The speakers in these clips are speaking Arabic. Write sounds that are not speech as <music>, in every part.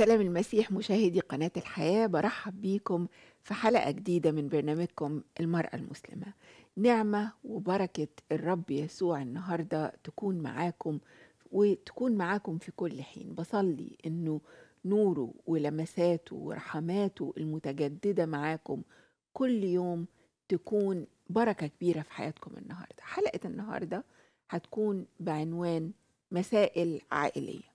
سلام المسيح مشاهدي قناة الحياة برحب بيكم في حلقة جديدة من برنامجكم المرأة المسلمة نعمة وبركة الرب يسوع النهاردة تكون معاكم وتكون معاكم في كل حين بصلي انه نوره ولمساته ورحماته المتجددة معاكم كل يوم تكون بركة كبيرة في حياتكم النهاردة حلقة النهاردة هتكون بعنوان مسائل عائلية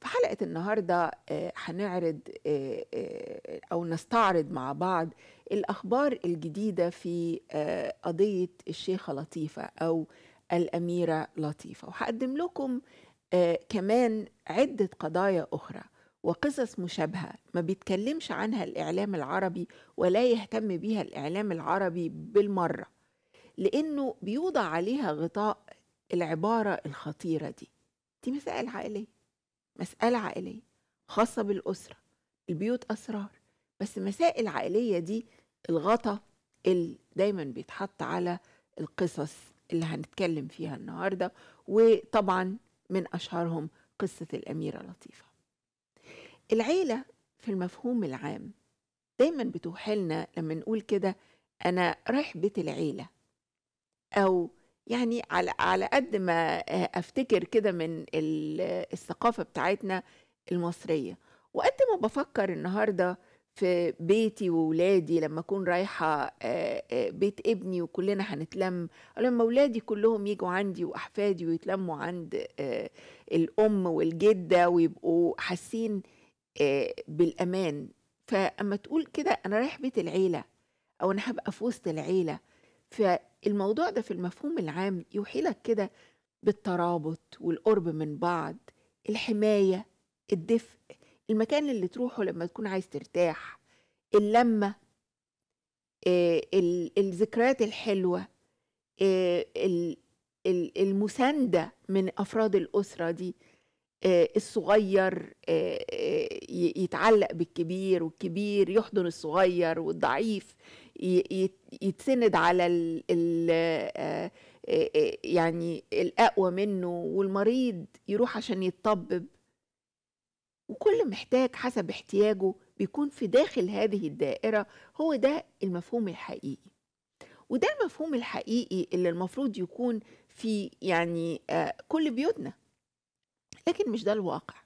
في حلقة النهاردة آه، هنعرض آه، آه، أو نستعرض مع بعض الأخبار الجديدة في قضية الشيخة لطيفة أو الأميرة لطيفة وهقدم لكم كمان عدة قضايا أخرى وقصص مشابهة ما بيتكلمش عنها الإعلام العربي ولا يهتم بيها الإعلام العربي بالمرة لأنه بيوضع عليها غطاء العبارة الخطيرة دي دي مسائل عائلية مسألة عائلية خاصة بالأسرة البيوت أسرار بس مسائل عائلية دي الغطا اللي دايما بيتحط على القصص اللي هنتكلم فيها النهاردة وطبعا من أشهرهم قصة الأميرة لطيفة العيلة في المفهوم العام دايما بتوحلنا لما نقول كده أنا رايح بيت العيلة أو يعني على على قد ما آه، افتكر كده من الثقافه بتاعتنا المصريه وقد ما بفكر النهارده في بيتي وولادي لما اكون رايحه آه، آه، بيت ابني وكلنا هنتلم لما اولادي كلهم يجوا عندي واحفادي ويتلموا عند الام والجده ويبقوا حاسين بالامان فاما تقول كده انا رايح بيت العيله او انا هبقى في وسط العيله فالموضوع ده في المفهوم العام يوحي لك كده بالترابط والقرب من بعض الحماية الدفء المكان اللي تروحه لما تكون عايز ترتاح اللمة آه، الذكريات الحلوة آه، المساندة من أفراد الأسرة دي آه، الصغير يتعلق بالكبير والكبير يحضن الصغير والضعيف يتسند على ال ال آه، آه، آه، يعني الأقوى منه والمريض يروح عشان يتطبب وكل محتاج حسب احتياجه بيكون في داخل هذه الدائرة هو ده المفهوم الحقيقي وده المفهوم الحقيقي اللي المفروض يكون في يعني كل بيوتنا لكن مش ده الواقع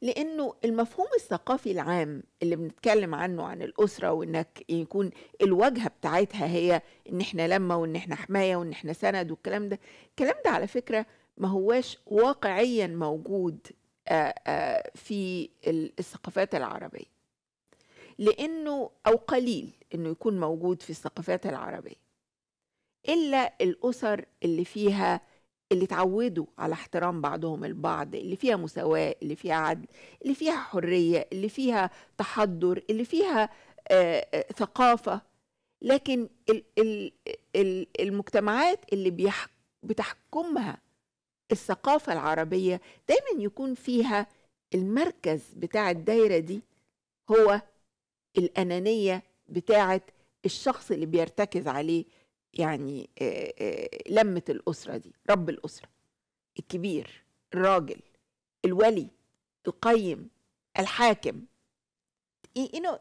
لانه المفهوم الثقافي العام اللي بنتكلم عنه عن الاسره وانك يكون الواجهه بتاعتها هي ان احنا لمه وان احنا حمايه وان احنا سند والكلام ده الكلام ده على فكره ما هواش واقعيا موجود في الثقافات العربيه لانه او قليل انه يكون موجود في الثقافات العربيه الا الاسر اللي فيها اللي اتعودوا على احترام بعضهم البعض اللي فيها مساواة اللي فيها عدل اللي فيها حرية اللي فيها تحضر اللي فيها آآ آه، آآ آه، ثقافة لكن المجتمعات اللي بتحكمها الثقافة العربية دايما يكون فيها المركز بتاع الدايرة دي هو الأنانية بتاعة الشخص اللي بيرتكز عليه يعني لمة الأسرة دي رب الأسرة الكبير الراجل الولي القيم الحاكم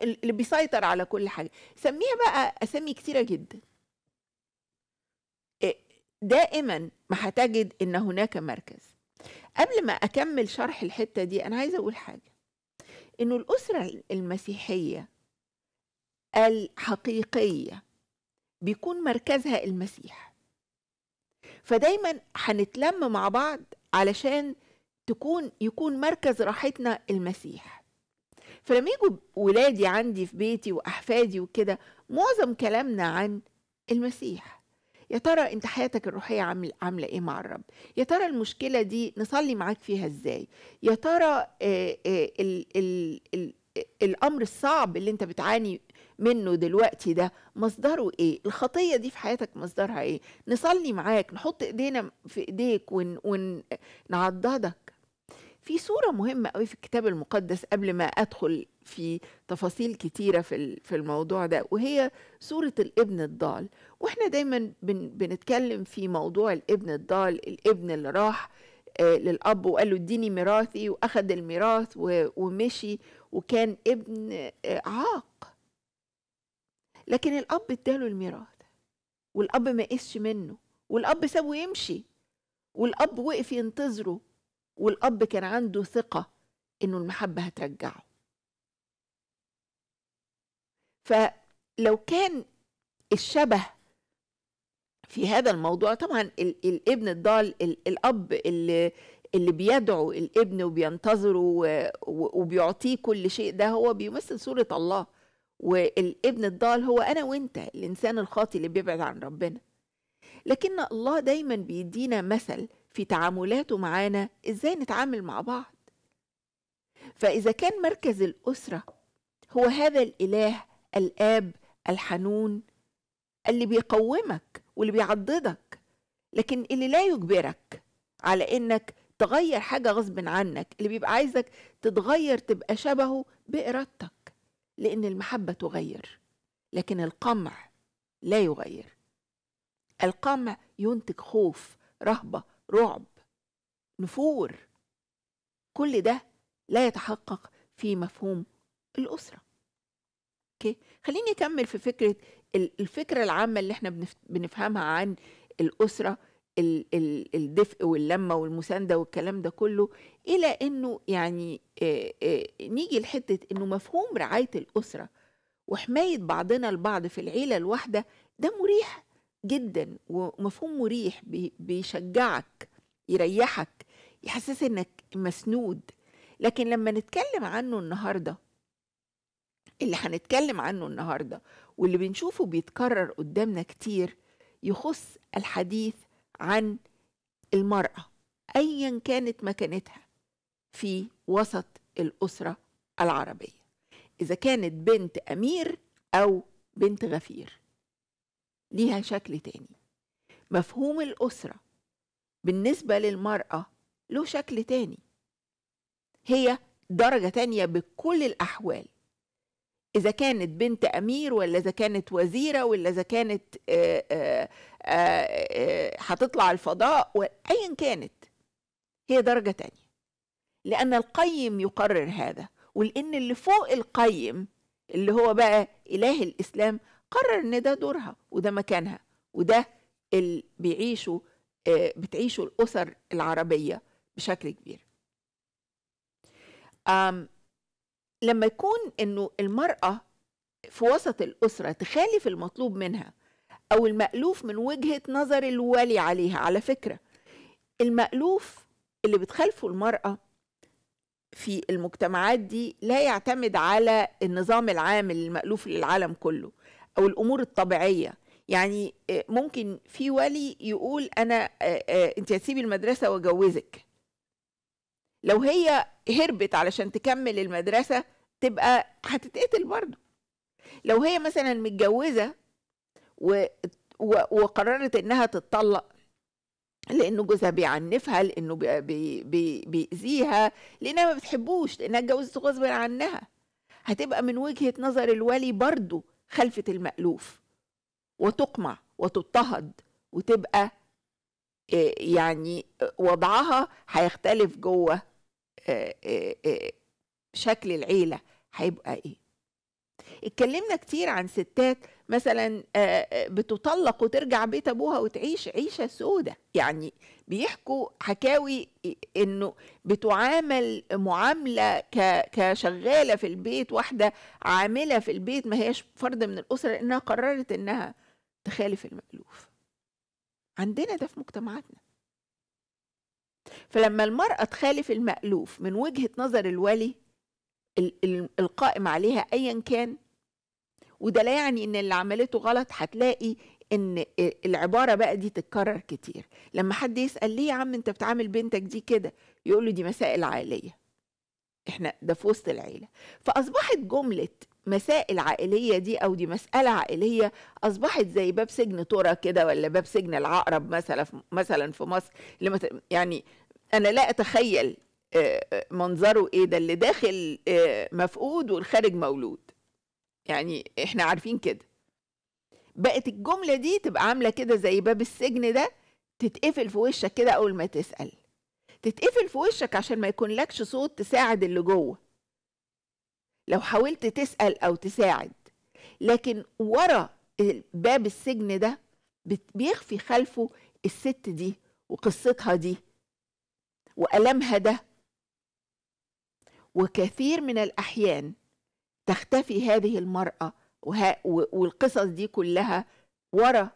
اللي بيسيطر على كل حاجة سميها بقى أسامي كتيرة جدا دائما ما هتجد ان هناك مركز قبل ما اكمل شرح الحته دي انا عايزه اقول حاجه انه الاسره المسيحيه الحقيقيه بيكون مركزها المسيح فدايما هنتلم مع بعض علشان تكون يكون مركز راحتنا المسيح فلما يجوا ولادي عندي في بيتي واحفادي وكده معظم كلامنا عن المسيح يا ترى انت حياتك الروحيه عامله ايه مع الرب يا ترى المشكله دي نصلي معاك فيها ازاي يا ترى آه، آه، الامر الصعب اللي انت بتعاني منه دلوقتي ده مصدره ايه الخطيه دي في حياتك مصدرها ايه نصلي معاك نحط ايدينا في ايديك ونعضدك في صورة مهمة قوي في الكتاب المقدس قبل ما أدخل في تفاصيل كتيرة في في الموضوع ده وهي صورة الابن الضال وإحنا دايما بنتكلم في موضوع الابن الضال الابن اللي راح آه، للأب وقال له اديني ميراثي وأخد الميراث ومشي وكان ابن آه، عاق لكن الاب اداله الميراث والاب ما قسش منه والاب سابه يمشي والاب وقف ينتظره والاب كان عنده ثقه انه المحبه هترجعه فلو كان الشبه في هذا الموضوع طبعا الابن الضال الاب اللي اللي بيدعو الابن وبينتظره وبيعطيه كل شيء ده هو بيمثل صوره الله والابن الضال هو أنا وأنت الإنسان الخاطي اللي بيبعد عن ربنا لكن الله دايما بيدينا مثل في تعاملاته معانا إزاي نتعامل مع بعض فإذا كان مركز الأسرة هو هذا الإله الآب الحنون اللي بيقومك واللي بيعضدك لكن اللي لا يجبرك على إنك تغير حاجة غصب عنك اللي بيبقى عايزك تتغير تبقى شبهه بإرادتك لأن المحبة تغير لكن القمع لا يغير القمع ينتج خوف رهبة رعب نفور كل ده لا يتحقق في مفهوم الأسرة أوكي خليني أكمل في فكرة الفكرة العامة اللي احنا بنفهمها عن الأسرة الدفء واللمه والمسانده والكلام ده كله الى انه يعني نيجي لحته انه مفهوم رعايه الاسره وحمايه بعضنا البعض في العيله الواحده ده مريح جدا ومفهوم مريح بيشجعك يريحك يحسس انك مسنود لكن لما نتكلم عنه النهارده اللي هنتكلم عنه النهارده واللي بنشوفه بيتكرر قدامنا كتير يخص الحديث عن المرأة أيا كانت مكانتها في وسط الأسرة العربية إذا كانت بنت أمير أو بنت غفير ليها شكل تاني مفهوم الأسرة بالنسبة للمرأة له شكل تاني هي درجة تانية بكل الأحوال اذا كانت بنت امير ولا اذا كانت وزيره ولا اذا كانت آه، آه، آه، هتطلع الفضاء ايا كانت هي درجه تانية لان القيم يقرر هذا ولان اللي فوق القيم اللي هو بقى اله الاسلام قرر ان ده دورها وده مكانها وده اللي بيعيشوا بتعيشوا الاسر العربيه بشكل كبير أم لما يكون انه المراه في وسط الاسره تخالف المطلوب منها او المألوف من وجهه نظر الوالي عليها على فكره المألوف اللي بتخالفه المراه في المجتمعات دي لا يعتمد على النظام العام المألوف للعالم كله او الامور الطبيعيه يعني آه، ممكن في ولي يقول انا آه، آه، انت هتسيبي المدرسه واجوزك لو هي هربت علشان تكمل المدرسه تبقى هتتقتل برضه لو هي مثلا متجوزه و... و... وقررت انها تتطلق لانه جوزها بيعنفها لانه بي... بي... بي... بيأذيها لانها ما بتحبوش لانها اتجوزته غصب عنها هتبقى من وجهه نظر الولي برضه خلفه المألوف وتقمع وتضطهد وتبقى آه، يعني وضعها هيختلف جوه آه، آه، شكل العيلة هيبقى ايه اتكلمنا كتير عن ستات مثلا بتطلق وترجع بيت ابوها وتعيش عيشه سودة يعني بيحكوا حكاوي انه بتعامل معامله كشغاله في البيت واحده عامله في البيت ما هيش فرد من الاسره لانها قررت انها تخالف المألوف عندنا ده في مجتمعاتنا فلما المرأة تخالف المألوف من وجهة نظر الولي القائم عليها ايا كان وده لا يعني ان اللي عملته غلط هتلاقي ان العباره بقى دي تتكرر كتير لما حد يسال ليه يا عم انت بتعامل بنتك دي كده يقول له دي مسائل عائليه احنا ده في وسط العيله فاصبحت جمله مسائل عائليه دي او دي مساله عائليه اصبحت زي باب سجن تورا كده ولا باب سجن العقرب مثلا مثلا في مصر يعني انا لا اتخيل آه، آه، منظره ايه ده اللي داخل آه، مفقود والخارج مولود يعني احنا عارفين كده بقت الجملة دي تبقى عاملة كده زي باب السجن ده تتقفل في وشك كده أول ما تسأل تتقفل في وشك عشان ما يكون لكش صوت تساعد اللي جوه لو حاولت تسأل أو تساعد لكن ورا باب السجن ده بيخفي خلفه الست دي وقصتها دي وألمها ده وكثير من الأحيان تختفي هذه المرأة والقصص دي كلها ورا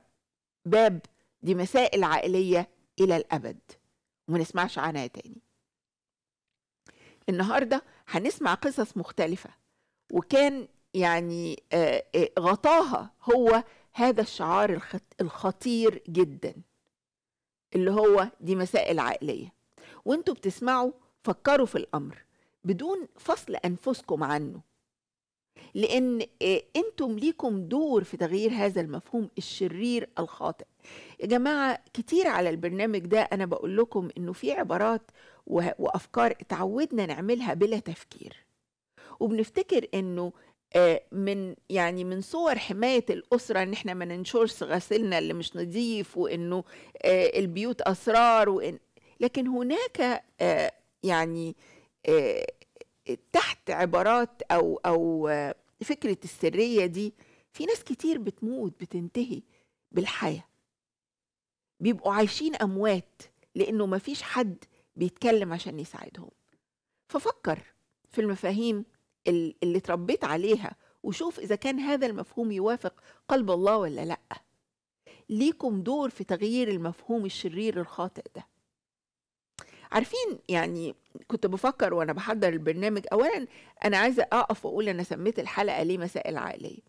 باب دي مسائل عائلية إلى الأبد وما نسمعش عنها تاني النهاردة هنسمع قصص مختلفة وكان يعني غطاها هو هذا الشعار الخطير جدا اللي هو دي مسائل عائلية وانتوا بتسمعوا فكروا في الأمر بدون فصل انفسكم عنه لان آه، انتم ليكم دور في تغيير هذا المفهوم الشرير الخاطئ يا جماعه كتير على البرنامج ده انا بقول لكم انه في عبارات وافكار اتعودنا نعملها بلا تفكير وبنفتكر انه آه، من يعني من صور حمايه الاسره ان احنا ما ننشرش غسيلنا اللي مش نظيف وانه آه، البيوت اسرار وإن لكن هناك يعني آه، تحت عبارات او او آه، فكره السريه دي في ناس كتير بتموت بتنتهي بالحياه بيبقوا عايشين اموات لانه مفيش حد بيتكلم عشان يساعدهم ففكر في المفاهيم اللي اتربيت عليها وشوف اذا كان هذا المفهوم يوافق قلب الله ولا لا ليكم دور في تغيير المفهوم الشرير الخاطئ ده عارفين يعني كنت بفكر وانا بحضر البرنامج اولا انا عايزه اقف واقول انا سميت الحلقه ليه مسائل عائليه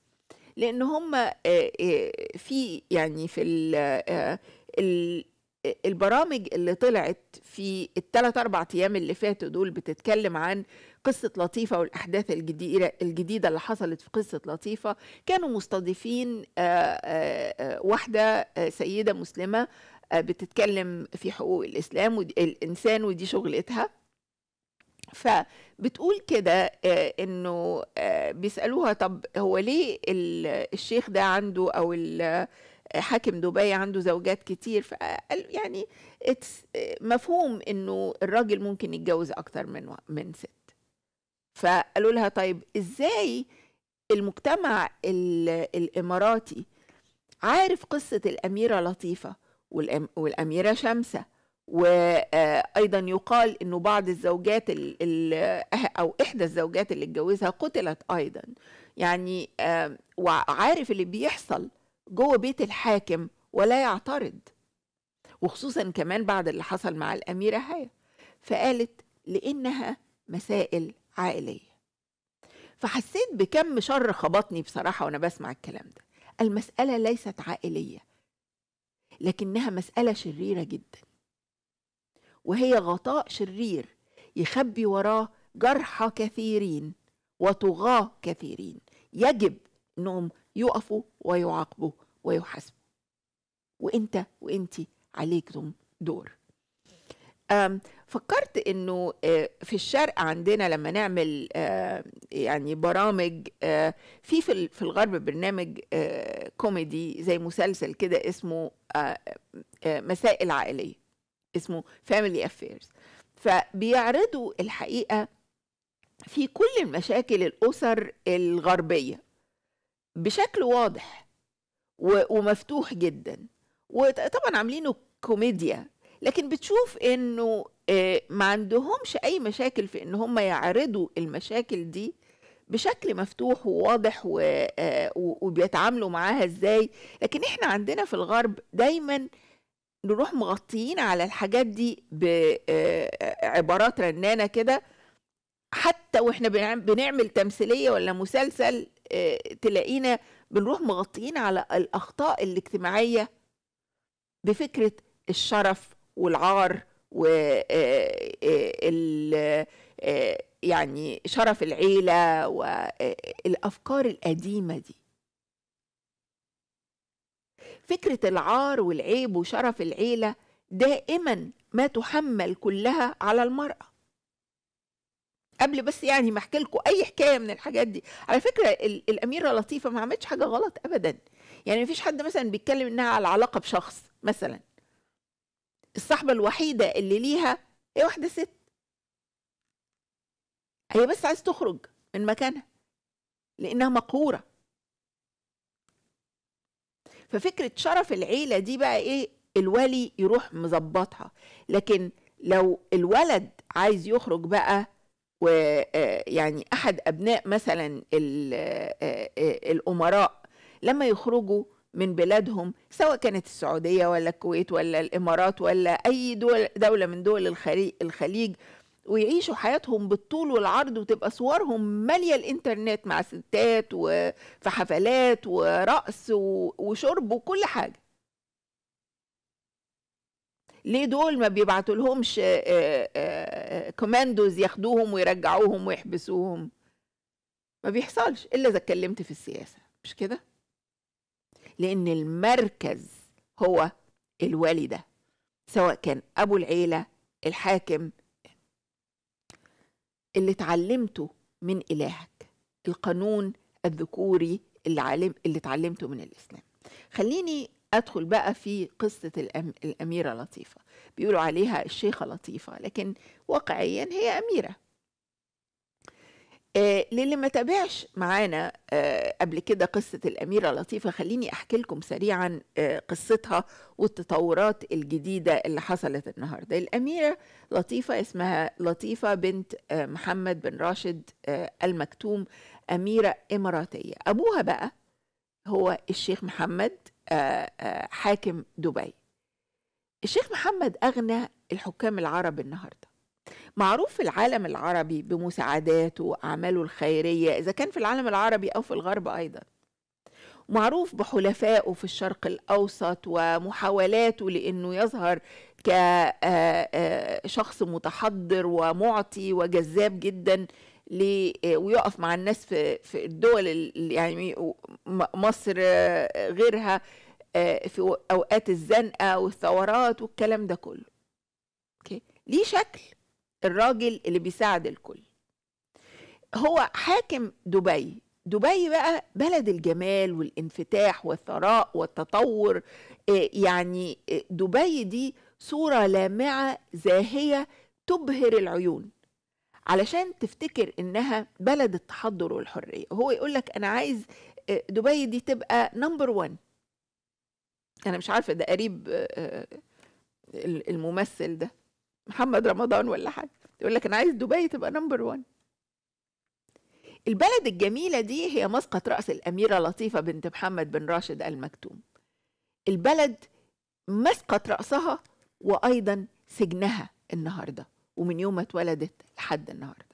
لان هم آه، آه، في يعني في آه، البرامج اللي طلعت في الثلاث اربع ايام اللي فاتوا دول بتتكلم عن قصه لطيفه والاحداث الجديده الجديده اللي حصلت في قصه لطيفه كانوا مستضيفين واحده سيده مسلمه بتتكلم في حقوق الإسلام والإنسان ودي شغلتها فبتقول كده آه، انه آه، بيسالوها طب هو ليه الشيخ ده عنده او آه، حاكم دبي عنده زوجات كتير فقال يعني مفهوم انه الراجل ممكن يتجوز اكتر من من ست فقالوا لها طيب ازاي المجتمع الاماراتي عارف قصه الاميره لطيفه والأم والأميرة شمسة وأيضا آه، يقال أنه بعض الزوجات ال ال أه، أو إحدى الزوجات اللي اتجوزها قتلت أيضا يعني وعارف اللي بيحصل جوه بيت الحاكم ولا يعترض وخصوصا كمان بعد اللي حصل مع الأميرة هيا فقالت لأنها مسائل عائلية فحسيت بكم شر خبطني بصراحة وأنا بسمع الكلام ده المسألة ليست عائلية لكنها مسألة شريرة جدا وهي غطاء شرير يخبي وراه جرحى كثيرين وطغاة كثيرين يجب أنهم يقفوا ويعاقبوا ويحاسبوا وانت وانت عليكم دور فكرت انه آه، في الشرق عندنا لما نعمل آه، يعني برامج آه، في في الغرب برنامج كوميدي زي مسلسل كده اسمه مسائل عائليه اسمه فاميلي افيرز فبيعرضوا الحقيقه في كل المشاكل الاسر الغربيه بشكل واضح ومفتوح جدا وطبعا عاملينه كوميديا لكن بتشوف انه آه، ما عندهمش اي مشاكل في ان هم يعرضوا المشاكل دي بشكل مفتوح وواضح آه، وبيتعاملوا معاها ازاي لكن احنا عندنا في الغرب دايما نروح مغطيين على الحاجات دي بعبارات آه، رنانه كده حتى واحنا بنعمل تمثيليه ولا مسلسل تلاقينا بنروح مغطيين على الاخطاء الاجتماعيه بفكره الشرف والعار و آه، آه، آه، يعني شرف العيلة والأفكار القديمة دي فكرة العار والعيب وشرف العيلة دائما ما تحمل كلها على المرأة قبل بس يعني ما احكي لكم اي حكايه من الحاجات دي على فكره الاميره لطيفه ما عملتش حاجه غلط ابدا يعني ما فيش حد مثلا بيتكلم انها على علاقه بشخص مثلا الصاحبه الوحيده اللي ليها هي واحده ست هي بس عايز تخرج من مكانها لانها مقهوره ففكره شرف العيله دي بقى ايه الولي يروح مظبطها لكن لو الولد عايز يخرج بقى ويعني آه، احد ابناء مثلا آه، آه، الامراء لما يخرجوا من بلادهم سواء كانت السعودية ولا الكويت ولا الإمارات ولا أي دول دولة من دول الخليج, الخليج ويعيشوا حياتهم بالطول والعرض وتبقى صورهم ماليه الانترنت مع ستات وفي حفلات ورقص وشرب وكل حاجه ليه دول ما لهمش كوماندوز ياخدوهم ويرجعوهم ويحبسوهم ما بيحصلش الا اذا اتكلمت في السياسه مش كده لأن المركز هو الوالي ده سواء كان أبو العيلة الحاكم اللي اتعلمته من إلهك القانون الذكوري اللي, علم اللي اتعلمته من الإسلام خليني أدخل بقى في قصة الأم... الأميرة لطيفة بيقولوا عليها الشيخة لطيفة لكن واقعيا هي أميرة آه، للي ما تابعش معانا آه، قبل كده قصة الأميرة لطيفة خليني أحكي لكم سريعا آه، قصتها والتطورات الجديدة اللي حصلت النهاردة الأميرة لطيفة اسمها لطيفة بنت محمد بن راشد المكتوم أميرة إماراتية أبوها بقى هو الشيخ محمد حاكم دبي الشيخ محمد أغنى الحكام العرب النهارده معروف العالم العربي بمساعداته وأعماله الخيرية إذا كان في العالم العربي أو في الغرب أيضا معروف بحلفائه في الشرق الأوسط ومحاولاته لأنه يظهر كشخص آه، آه، متحضر ومعطي وجذاب جدا آه، ويقف مع الناس في في الدول يعني مصر غيرها في اوقات الزنقه والثورات والكلام ده كله اوكي ليه شكل الراجل اللي بيساعد الكل هو حاكم دبي دبي بقى بلد الجمال والانفتاح والثراء والتطور آه، يعني آه، دبي دي صورة لامعة زاهية تبهر العيون علشان تفتكر انها بلد التحضر والحرية هو يقولك انا عايز آه، دبي دي تبقى نمبر ون انا مش عارفة ده قريب الممثل ده محمد رمضان ولا حاجه يقول لك انا عايز دبي تبقى نمبر 1 البلد الجميلة دي هي مسقط رأس الأميرة لطيفة بنت محمد بن راشد المكتوم البلد مسقط رأسها وأيضا سجنها النهاردة ومن يوم ما اتولدت لحد النهاردة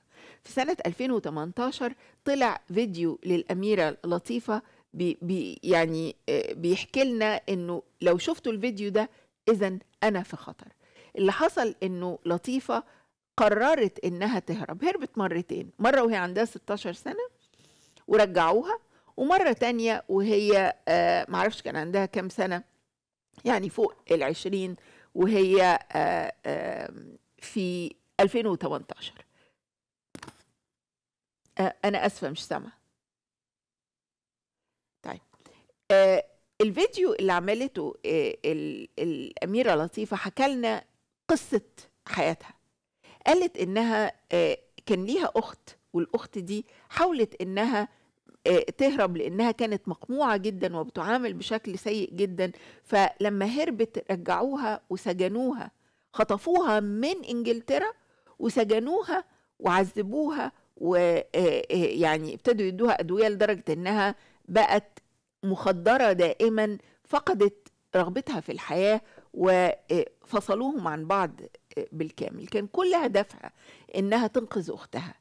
في سنة 2018 طلع فيديو للأميرة لطيفة بي بي يعني آه، بيحكي لنا انه لو شفتوا الفيديو ده اذا انا في خطر اللي حصل انه لطيفه قررت انها تهرب هربت مرتين مره وهي عندها 16 سنه ورجعوها ومره تانية وهي آه معرفش كان عندها كام سنه يعني فوق ال20 وهي آه آه في 2018 انا اسفه مش سامعه طيب آه، الفيديو اللي عملته آه، الاميره لطيفه حكى لنا قصه حياتها قالت انها آه، كان ليها اخت والاخت دي حاولت انها آه، تهرب لانها كانت مقموعه جدا وبتعامل بشكل سيء جدا فلما هربت رجعوها وسجنوها خطفوها من انجلترا وسجنوها وعذبوها ويعني آه، ابتدوا يدوها ادويه لدرجه انها بقت مخدره دائما فقدت رغبتها في الحياه وفصلوهم عن بعض بالكامل كان كل هدفها انها تنقذ اختها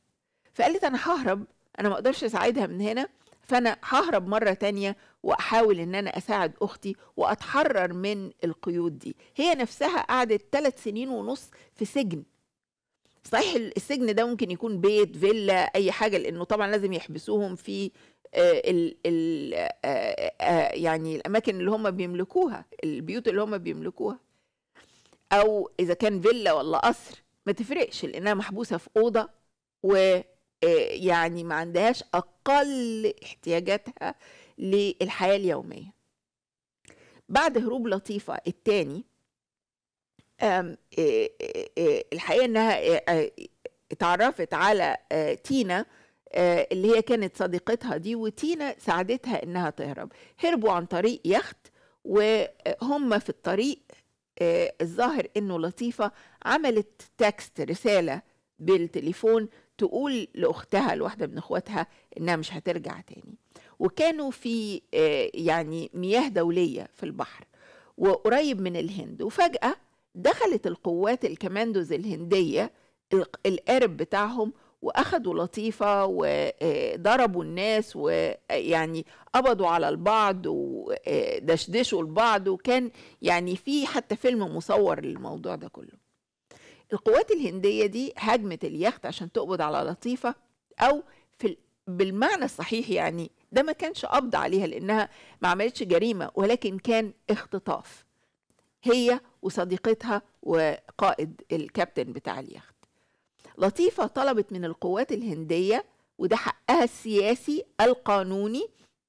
فقالت انا ههرب انا ما اقدرش اساعدها من هنا فانا ههرب مره تانية واحاول ان انا اساعد اختي واتحرر من القيود دي هي نفسها قعدت ثلاث سنين ونص في سجن صحيح السجن ده ممكن يكون بيت فيلا اي حاجه لانه طبعا لازم يحبسوهم في الـ آه، الـ آه، آه، يعني الاماكن اللي هم بيملكوها البيوت اللي هم بيملكوها او اذا كان فيلا ولا قصر ما تفرقش لانها محبوسه في اوضه ويعني ما عندهاش اقل احتياجاتها للحياه اليوميه بعد هروب لطيفه الثاني آه، آه، آه، الحقيقه انها اتعرفت على تينا اللي هي كانت صديقتها دي وتينا ساعدتها انها تهرب هربوا عن طريق يخت وهم في الطريق الظاهر انه لطيفه عملت تكست رساله بالتليفون تقول لاختها لواحده من اخواتها انها مش هترجع تاني وكانوا في يعني مياه دوليه في البحر وقريب من الهند وفجاه دخلت القوات الكماندوز الهندية القارب بتاعهم واخدوا لطيفه وضربوا آه، الناس ويعني آه، قبضوا على البعض ودشدشوا آه، البعض وكان يعني في حتى فيلم مصور للموضوع ده كله القوات الهندية دي هجمت اليخت عشان تقبض على لطيفة أو في بالمعنى الصحيح يعني ده ما كانش قبض عليها لأنها ما عملتش جريمة ولكن كان اختطاف هي وصديقتها وقائد الكابتن بتاع اليخت لطيفة طلبت من القوات الهندية وده حقها السياسي القانوني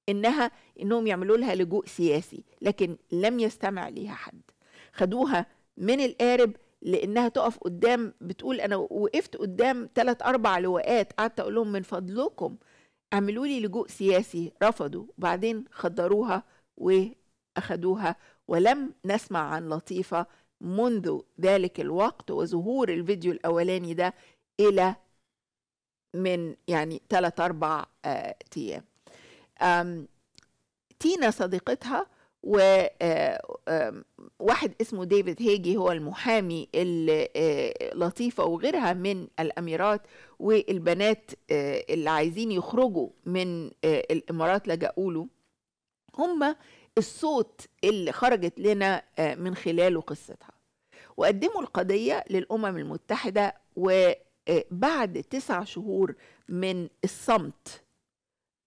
انها انهم يعملوا لها لجوء سياسي لكن لم يستمع ليها حد خدوها من القارب لانها تقف قدام بتقول انا وقفت قدام ثلاث اربع لواءات قعدت اقول لهم من فضلكم اعملوا لي لجوء سياسي رفضوا وبعدين خدروها واخدوها ولم نسمع عن لطيفة منذ ذلك الوقت وظهور الفيديو الأولاني ده إلى من يعني ثلاث أربع آه، أيام تينا صديقتها وواحد آه، اسمه ديفيد هيجي هو المحامي اللطيفة آه، وغيرها من الأميرات والبنات اللي عايزين يخرجوا من الإمارات لجأوا له هم الصوت اللي خرجت لنا آه، من خلاله قصتها وقدموا القضية للأمم المتحدة وبعد آه، تسع شهور من الصمت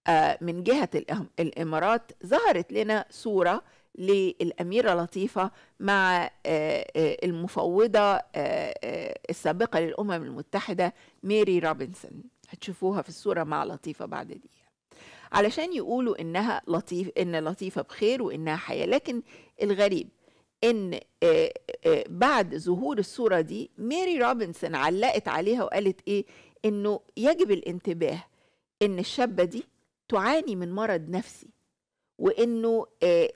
آه، من جهة الإمارات ظهرت لنا صورة للأميرة لطيفة مع المفوضة السابقة للأمم المتحدة ميري روبنسون هتشوفوها في الصورة مع لطيفة بعد دي علشان يقولوا انها لطيف ان لطيفه بخير وانها حياه لكن الغريب ان بعد ظهور الصوره دي ميري روبنسون علقت عليها وقالت ايه انه يجب الانتباه ان الشابه دي تعاني من مرض نفسي وانه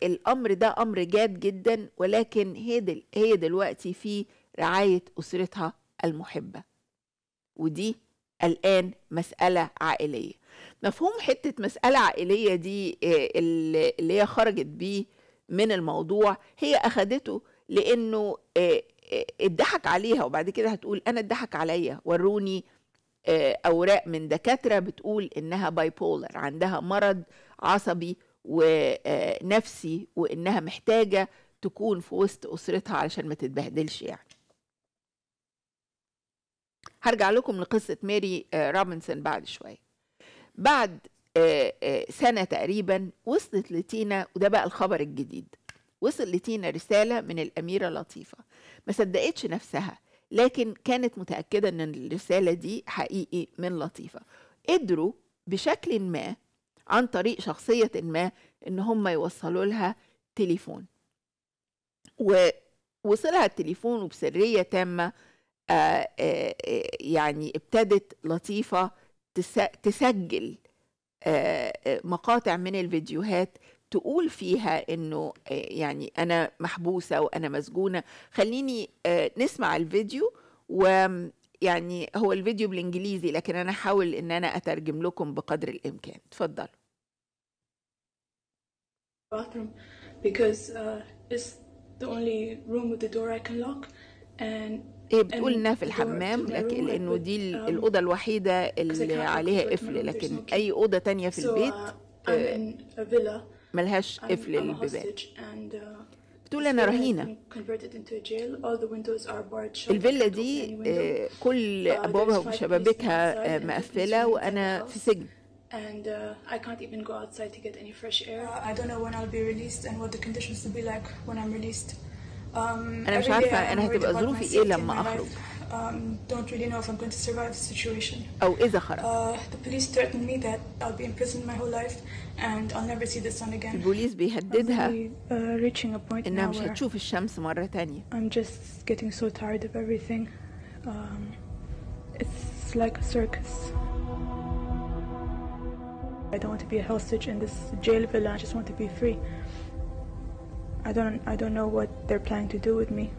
الامر ده امر جاد جدا ولكن هي هي دلوقتي في رعايه اسرتها المحبه ودي الان مساله عائليه مفهوم حتة مسألة عائلية دي آه، اللي هي خرجت بيه من الموضوع هي أخدته لأنه آه، آه، اتضحك عليها وبعد كده هتقول أنا اتضحك عليا وروني أوراق من دكاترة بتقول إنها باي بولر عندها مرض عصبي ونفسي وإنها محتاجة تكون في وسط أسرتها علشان ما تتبهدلش يعني هرجع لكم لقصة ماري روبنسون بعد شوية بعد آه، آه، سنة تقريبا وصلت لتينا وده بقى الخبر الجديد وصل لتينا رسالة من الأميرة لطيفة ما صدقتش نفسها لكن كانت متأكدة أن الرسالة دي حقيقي من لطيفة قدروا بشكل ما عن طريق شخصية ما أن هم يوصلوا لها تليفون ووصلها التليفون وبسرية تامة آه، يعني ابتدت لطيفة تسجل آه، آه، مقاطع من الفيديوهات تقول فيها انه آه، يعني انا محبوسه وانا مسجونه خليني نسمع الفيديو ويعني هو الفيديو بالانجليزي لكن انا احاول ان انا اترجم لكم بقدر الامكان تفضل bathroom because uh, it's the only room with the door I can lock and هي إيه بتقول انها في الحمام لكن لانه دي الاوضه الوحيده اللي عليها قفل لكن اي اوضه تانية في البيت آه، ملهاش قفل للبيبان uh, بتقول أنا رهينة الفيلا دي آه، كل uh, أبوابها وشبابيكها آه، مقفلة وأنا في سجن and uh, I can't even go outside to get any fresh air. Uh, I don't know when I'll be released and what the conditions will be like when I'm released. أنا مش عارفة أنا هتبقى ظروفي إيه لما أخرج أو إذا خرجت البوليس بيهددها إنها مش هتشوف الشمس مرة تانية I'm just getting so tired of everything. Um, it's like a circus. I don't want to be a hostage in this jail villa. I just want to be free. I don't I don't know what they're planning to do with me.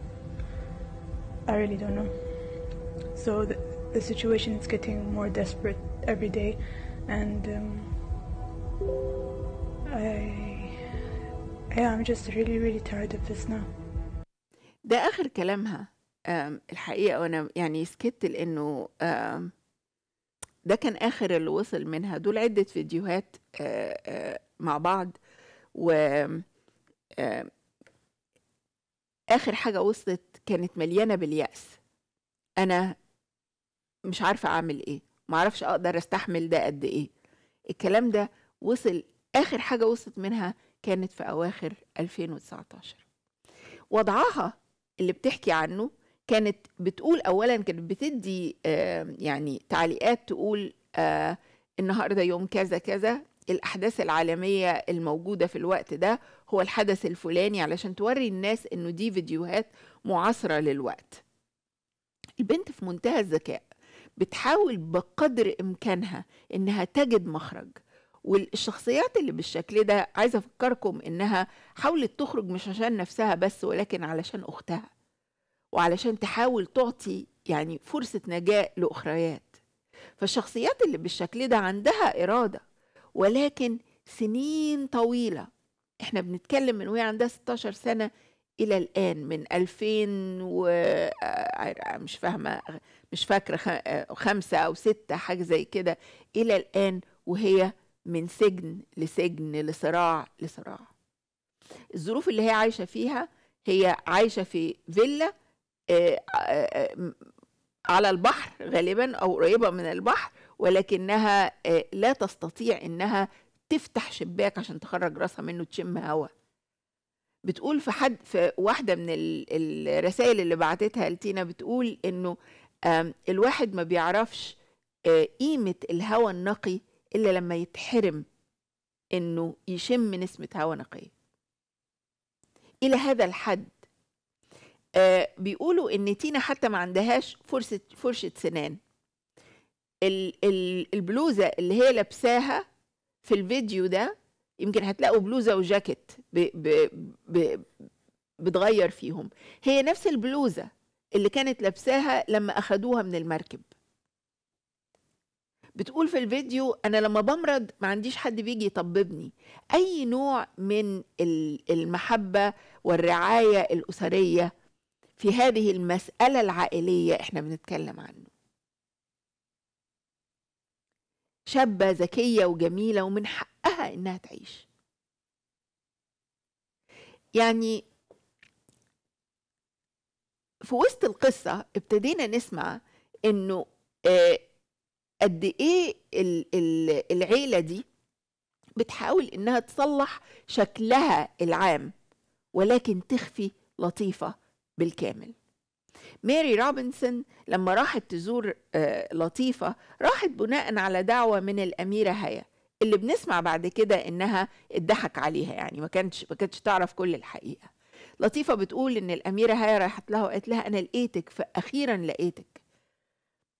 I really don't know. So the, the situation is getting more desperate every day, and um, I yeah I'm just really really tired of this now. ده آخر كلامها الحقيقة وأنا يعني سكت لأنه ده كان آخر اللي وصل منها دول عدة فيديوهات مع بعض و آخر حاجة وصلت كانت مليانة باليأس أنا مش عارفة أعمل إيه معرفش أقدر أستحمل ده قد إيه الكلام ده وصل آخر حاجة وصلت منها كانت في أواخر 2019 وضعها اللي بتحكي عنه كانت بتقول أولا كانت بتدي يعني تعليقات تقول آه، النهاردة يوم كذا كذا الأحداث العالمية الموجودة في الوقت ده هو الحدث الفلاني علشان توري الناس إنه دي فيديوهات معاصرة للوقت البنت في منتهى الذكاء بتحاول بقدر إمكانها إنها تجد مخرج والشخصيات اللي بالشكل ده عايزة أفكركم إنها حاولت تخرج مش عشان نفسها بس ولكن علشان أختها وعلشان تحاول تعطي يعني فرصة نجاة لأخريات فالشخصيات اللي بالشكل ده عندها إرادة ولكن سنين طويلة احنا بنتكلم من وهي عندها 16 سنة إلى الآن من 2000 و آه، مش فاهمة مش فاكرة آه، خمسة أو ستة حاجة زي كده إلى الآن وهي من سجن لسجن لصراع لصراع الظروف اللي هي عايشة فيها هي عايشة في فيلا آه، على البحر غالبا أو قريبة من البحر ولكنها آه، لا تستطيع انها تفتح شباك عشان تخرج راسها منه تشم هوا بتقول في حد في واحده من الرسائل اللي بعتتها لتينا بتقول انه الواحد ما بيعرفش آه، قيمه الهواء النقي الا لما يتحرم انه يشم نسمه هواء نقيه الى هذا الحد آه، بيقولوا ان تينا حتى ما عندهاش فرشه فرشه سنان البلوزه اللي هي لابساها في الفيديو ده يمكن هتلاقوا بلوزه وجاكيت ب ب ب بتغير فيهم هي نفس البلوزه اللي كانت لابساها لما اخدوها من المركب بتقول في الفيديو انا لما بمرض ما عنديش حد بيجي يطببني اي نوع من المحبه والرعايه الاسريه في هذه المساله العائليه احنا بنتكلم عنه شابة ذكية وجميلة ومن حقها إنها تعيش يعني في وسط القصة ابتدينا نسمع إنه آه، قد إيه العيلة دي بتحاول إنها تصلح شكلها العام ولكن تخفي لطيفة بالكامل ماري روبنسون لما راحت تزور آه، لطيفة راحت بناء على دعوة من الأميرة هيا اللي بنسمع بعد كده إنها اتضحك عليها يعني ما كانتش ما كانتش تعرف كل الحقيقة لطيفة بتقول إن الأميرة هيا راحت لها وقالت لها أنا لقيتك فأخيرا لقيتك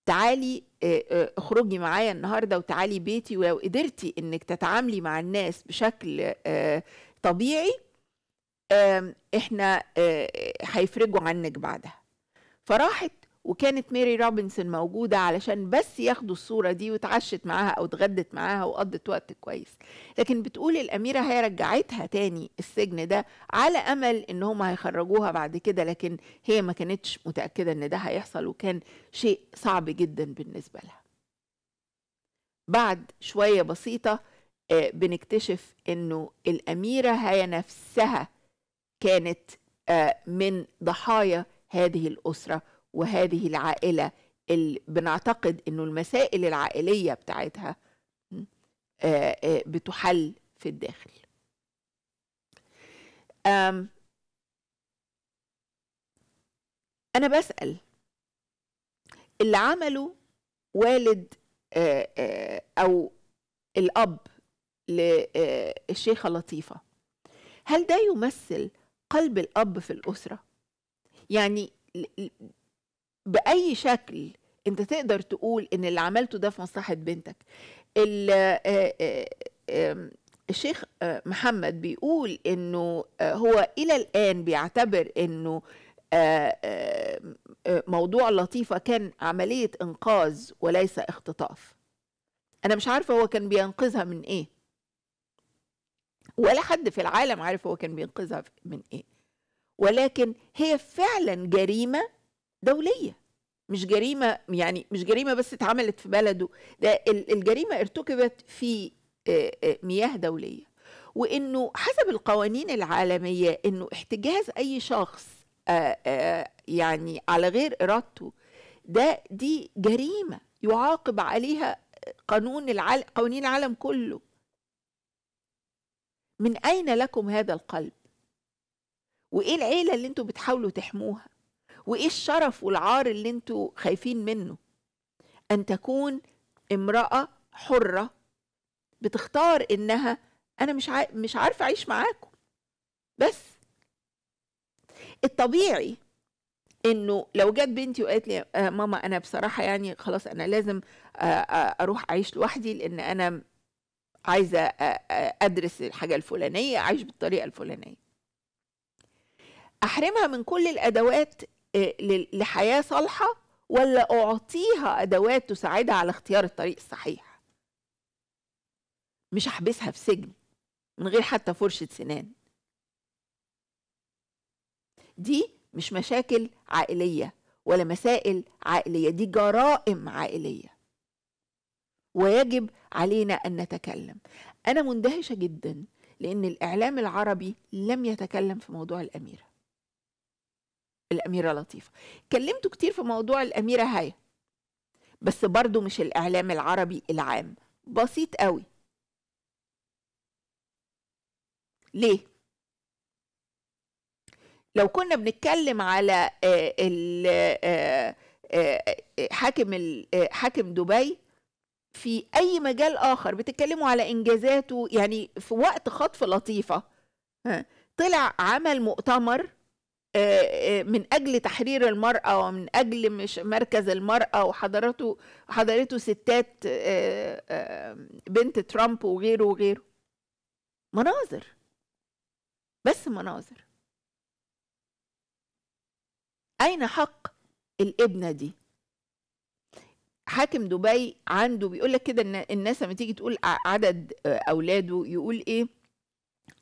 تعالي آه، آه، اخرجي معايا النهارده وتعالي بيتي ولو قدرتي انك تتعاملي مع الناس بشكل طبيعي احنا هيفرجوا عنك بعدها فراحت وكانت ميري روبنسون موجودة علشان بس ياخدوا الصورة دي وتعشت معاها أو اتغدت معاها وقضت وقت كويس لكن بتقول الأميرة هي رجعتها تاني السجن ده على أمل إن هم هيخرجوها بعد كده لكن هي ما كانتش متأكدة إن ده هيحصل وكان شيء صعب جدا بالنسبة لها بعد شوية بسيطة آه، بنكتشف إنه الأميرة هي نفسها كانت آه، من ضحايا هذه الاسره وهذه العائله اللي بنعتقد انه المسائل العائليه بتاعتها بتحل في الداخل انا بسال اللي عمله والد او الاب للشيخه لطيفه هل ده يمثل قلب الاب في الاسره يعني باي شكل انت تقدر تقول ان اللي عملته ده في مصلحه بنتك آه، آه، الشيخ آه، محمد بيقول انه هو الى الان بيعتبر انه موضوع لطيفه كان عمليه انقاذ وليس اختطاف انا مش عارفه هو كان بينقذها من ايه ولا حد في العالم عارف هو كان بينقذها من ايه ولكن هي فعلا جريمه دوليه مش جريمه يعني مش جريمه بس اتعملت في بلده ده الجريمه ارتكبت في آه، آه، مياه دوليه وانه حسب القوانين العالميه انه احتجاز اي شخص آه، يعني على غير ارادته ده دي جريمه يعاقب عليها قانون العالم قوانين العالم كله من اين لكم هذا القلب وايه العيله اللي انتوا بتحاولوا تحموها وايه الشرف والعار اللي انتوا خايفين منه ان تكون امراه حره بتختار انها انا مش ع... مش عارفه اعيش معاكم بس الطبيعي انه لو جت بنتي وقالت لي آه ماما انا بصراحه يعني خلاص انا لازم آه آه اروح اعيش لوحدي لان انا عايزه آه، آه، ادرس الحاجه الفلانيه اعيش بالطريقه الفلانيه احرمها من كل الادوات آه، لحياه صالحه ولا اعطيها ادوات تساعدها على اختيار الطريق الصحيح مش احبسها في سجن من غير حتى فرشه سنان دي مش مشاكل عائليه ولا مسائل عائليه دي جرائم عائليه ويجب علينا ان نتكلم انا مندهشه جدا لان الاعلام العربي لم يتكلم في موضوع الاميره الأميرة لطيفة كلمته كتير في موضوع الأميرة هاي بس برضو مش الإعلام العربي العام بسيط قوي ليه؟ لو كنا بنتكلم على آه، آه، آه، حاكم حاكم دبي في اي مجال اخر بتتكلموا على انجازاته يعني في وقت خطف لطيفه طلع عمل مؤتمر آه، آه، من اجل تحرير المراه ومن اجل مش مركز المراه وحضرته حضرته ستات آه، بنت ترامب وغيره وغيره مناظر بس مناظر اين حق الابنه دي حاكم دبي عنده بيقول لك كده ان الناس لما تيجي تقول عدد اولاده يقول ايه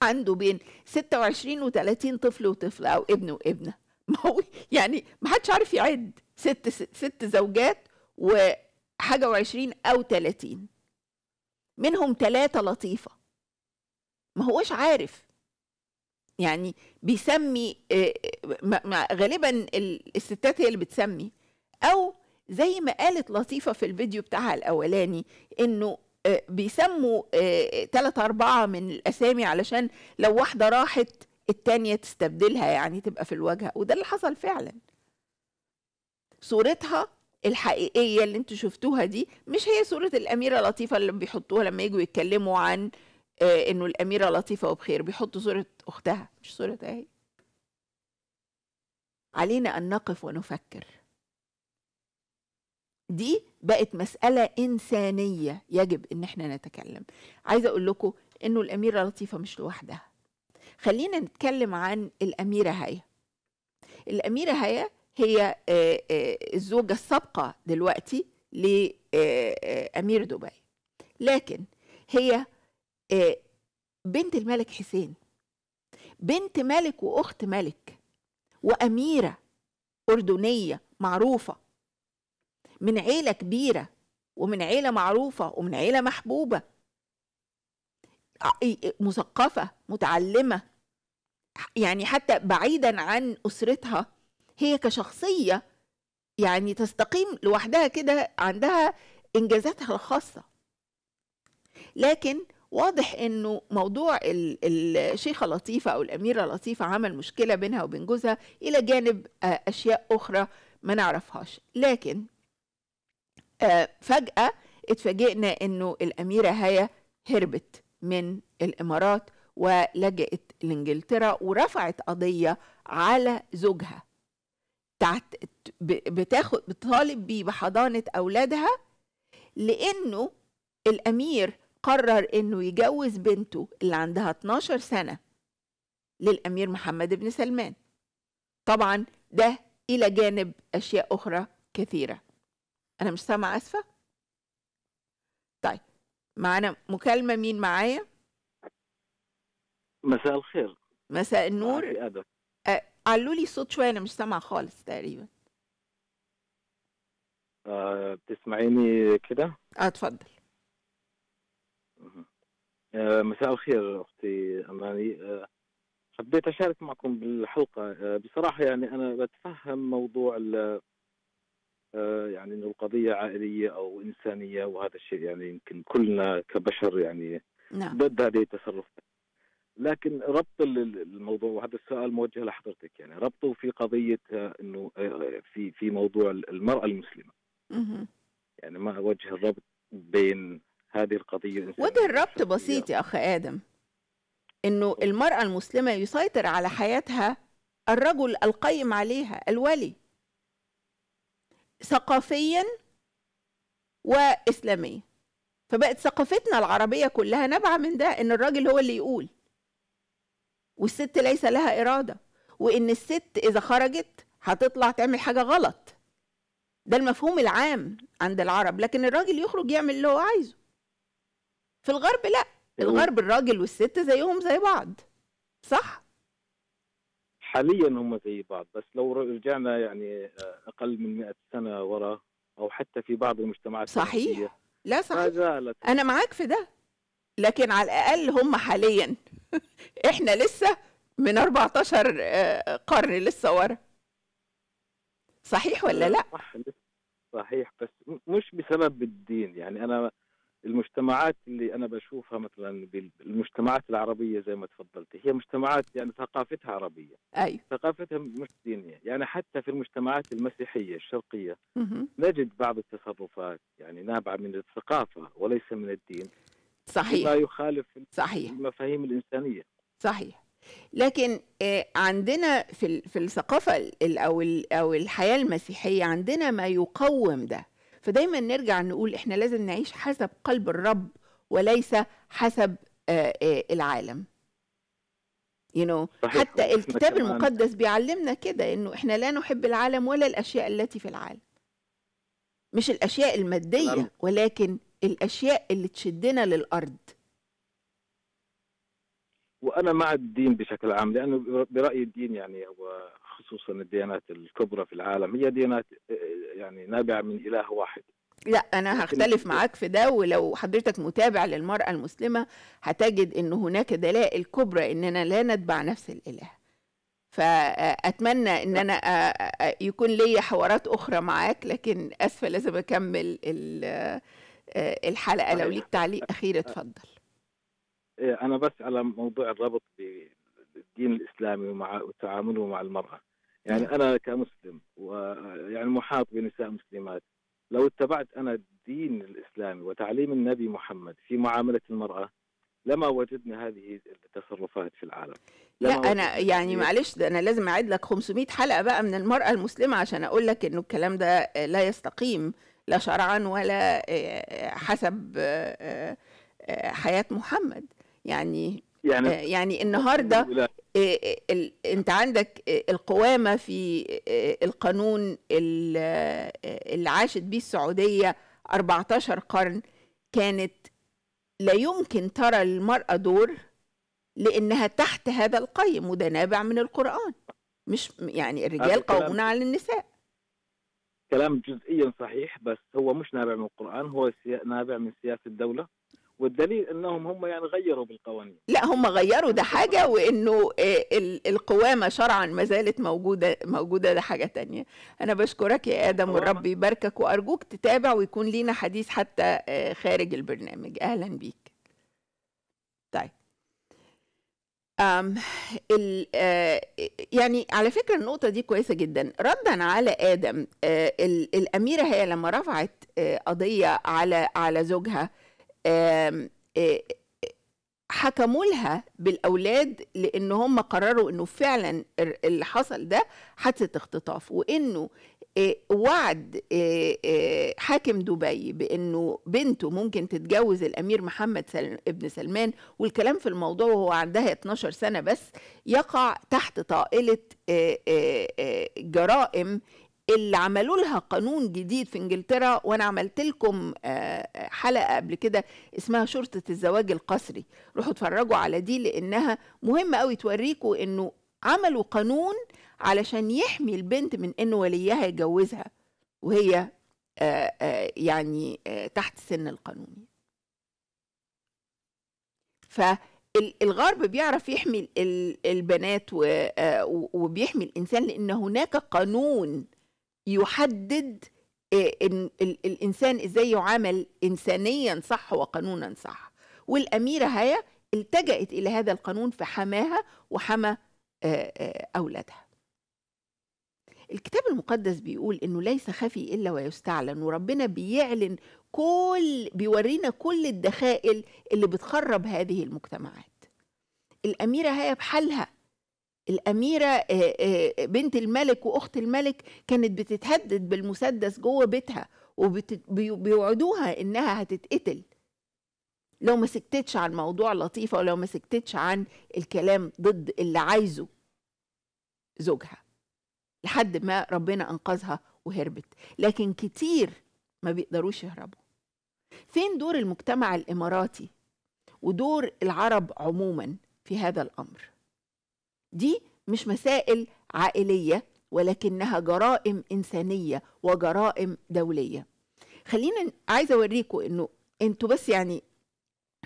عنده بين 26 و 30 طفل وطفله او ابن وابنه <laughs> ما هو يعني ما حدش عارف يعد ست ست زوجات وحاجه و20 او 30 منهم ثلاثه لطيفه ما هوش عارف يعني بيسمي آه، آه، غالبا الستات هي اللي بتسمي او زي ما قالت لطيفه في الفيديو بتاعها الاولاني انه آه، بيسموا ثلاثة آه، أربعة من الأسامي علشان لو واحدة راحت التانية تستبدلها يعني تبقى في الواجهة وده اللي حصل فعلا صورتها الحقيقية اللي انتوا شفتوها دي مش هي صورة الأميرة لطيفة اللي بيحطوها لما يجوا يتكلموا عن آه، انه الأميرة لطيفة وبخير بيحطوا صورة أختها مش صورة اهي علينا أن نقف ونفكر دي بقت مسألة إنسانية يجب إن احنا نتكلم عايزة أقول لكم إنه الأميرة لطيفة مش لوحدها خلينا نتكلم عن الأميرة هيا الأميرة هيا هي آه، آه، الزوجة السابقة دلوقتي لأمير آه، دبي لكن هي بنت الملك حسين بنت ملك وأخت ملك وأميرة أردنية معروفة من عيلة كبيرة ومن عيلة معروفة ومن عيلة محبوبة مثقفة متعلمة يعني حتى بعيدا عن أسرتها هي كشخصية يعني تستقيم لوحدها كده عندها إنجازاتها الخاصة لكن واضح انه موضوع الشيخه لطيفه او الاميره لطيفه عمل مشكله بينها وبين جوزها الى جانب اشياء اخرى ما نعرفهاش لكن آه، فجأة اتفاجئنا انه الاميرة هيا هربت من الامارات ولجأت لانجلترا ورفعت قضية على زوجها تحت بتاخد بتطالب بيه بحضانة أولادها لأنه الأمير قرر إنه يجوز بنته اللي عندها 12 سنة للأمير محمد بن سلمان طبعا ده إلى جانب أشياء أخرى كثيرة أنا مش سامعة آسفة طيب معانا مكالمة مين معايا مساء الخير مساء النور أدب أه علوا لي صوت شوية أنا مش سامعة خالص تقريبا أه بتسمعيني كده؟ اه اتفضل آه، مساء الخير اختي اماني آه، حبيت اشارك معكم بالحلقه آه، بصراحه يعني انا بتفهم موضوع آه، يعني انه القضيه عائليه او انسانيه وهذا الشيء يعني يمكن كلنا كبشر يعني نعم. ضد هذه التصرفات لكن ربط الموضوع وهذا السؤال موجه لحضرتك يعني ربطه في قضيه آه، انه آه، في في موضوع المراه المسلمه مه. يعني ما اوجه الربط بين هذه القضيه وده الربط بسيط يا اخ ادم انه المراه المسلمه يسيطر على حياتها الرجل القيم عليها الولي ثقافيا واسلاميا فبقت ثقافتنا العربيه كلها نابعه من ده ان الراجل هو اللي يقول والست ليس لها اراده وان الست اذا خرجت هتطلع تعمل حاجه غلط ده المفهوم العام عند العرب لكن الراجل يخرج يعمل اللي هو عايزه في الغرب لا الغرب الراجل والست زيهم زي بعض صح حاليا هم زي بعض بس لو رجعنا يعني آه، اقل من 100 سنه ورا او حتى في بعض المجتمعات صحيح لا صحيح انا معاك في ده لكن على الاقل هم حاليا <laughs> احنا لسه من 14 آه، قرن لسه ورا صحيح ولا آه، لا صح صحيح بس مش بسبب الدين يعني انا المجتمعات اللي انا بشوفها مثلا بالمجتمعات العربيه زي ما تفضلت هي مجتمعات يعني ثقافتها عربيه أي. أيوه. ثقافتها مش دينيه يعني حتى في المجتمعات المسيحيه الشرقيه مه. نجد بعض التصرفات يعني نابعه من الثقافه وليس من الدين صحيح ما يخالف صحيح المفاهيم الانسانيه صحيح لكن آه، عندنا في في الثقافه او او الحياه المسيحيه عندنا ما يقوم ده فدايما نرجع نقول احنا لازم نعيش حسب قلب الرب وليس حسب آه، آه، العالم you know حتى الكتاب المقدس بيعلمنا كده انه احنا لا نحب العالم ولا الاشياء التي في العالم مش الاشياء الماديه نعم. ولكن الاشياء اللي تشدنا للارض وانا مع الدين بشكل عام لانه برايي الدين يعني هو خصوصا الديانات الكبرى في العالم هي ديانات يعني نابعه من اله واحد لا انا هختلف معاك في ده ولو حضرتك متابع للمراه المسلمه هتجد ان هناك دلائل كبرى اننا لا نتبع نفس الاله فاتمنى ان انا آه، آه، آه، يكون لي حوارات اخرى معاك لكن اسفه لازم اكمل الحلقه لو طيب. ليك تعليق اخير اتفضل إيه، انا بس على موضوع الربط بالدين الاسلامي ومع مع المراه يعني انا كمسلم ويعني محاط بنساء مسلمات لو اتبعت انا الدين الاسلامي وتعليم النبي محمد في معامله المراه لما وجدنا هذه التصرفات في العالم لا انا يعني معلش ده انا لازم اعد لك 500 حلقه بقى من المراه المسلمه عشان اقول لك انه الكلام ده لا يستقيم لا شرعا ولا آه، حسب آه، آه، حياه محمد يعني يعني آه، يعني النهارده آه، آه، انت عندك القوامه في القانون اللي عاشت بيه السعوديه 14 قرن كانت لا يمكن ترى المراه دور لانها تحت هذا القيم وده نابع من القران مش يعني الرجال قوامون على النساء كلام جزئيا صحيح بس هو مش نابع من القران هو نابع من سياسه الدوله والدليل انهم هم يعني غيروا بالقوانين لا هم يعني غيروا ده حاجه وانه آه، القوامه شرعا ما زالت موجوده موجوده ده حاجه تانية انا بشكرك يا ادم والرب يباركك وارجوك تتابع ويكون لينا حديث حتى آه، خارج البرنامج اهلا بيك طيب أم ال آه يعني على فكره النقطه دي كويسه جدا ردا على ادم آه الاميره هي لما رفعت آه قضيه على على زوجها آه حكموا لها بالاولاد لان هم قرروا انه فعلا اللي حصل ده حادثه اختطاف وانه وعد حاكم دبي بانه بنته ممكن تتجوز الامير محمد ابن سلمان والكلام في الموضوع وهو عندها 12 سنه بس يقع تحت طائله جرائم اللي عملوا لها قانون جديد في انجلترا وانا عملت لكم آه، آه، حلقه قبل كده اسمها شرطه الزواج القسري روحوا اتفرجوا على دي لانها مهمه قوي توريكم انه عملوا قانون علشان يحمي البنت من ان وليها يجوزها وهي آه، يعني تحت سن القانون فالغرب بيعرف يحمي البنات وبيحمي الانسان لان هناك قانون يحدد آه، الانسان ازاي يعامل انسانيا صح وقانونا صح والاميره هيا التجأت الى هذا القانون فحماها وحمى آه، آه، اولادها الكتاب المقدس بيقول انه ليس خفي الا ويستعلن وربنا بيعلن كل بيورينا كل الدخائل اللي بتخرب هذه المجتمعات الاميره هيا بحالها الأميرة آه، آه، بنت الملك وأخت الملك كانت بتتهدد بالمسدس جوه بيتها وبيوعدوها إنها هتتقتل لو ما سكتتش عن موضوع لطيفة ولو ما سكتتش عن الكلام ضد اللي عايزه زوجها لحد ما ربنا أنقذها وهربت لكن كتير ما بيقدروش يهربوا فين دور المجتمع الإماراتي ودور العرب عموما في هذا الأمر دي مش مسائل عائليه ولكنها جرائم انسانيه وجرائم دوليه خلينا عايزه اوريكم انه انتوا بس يعني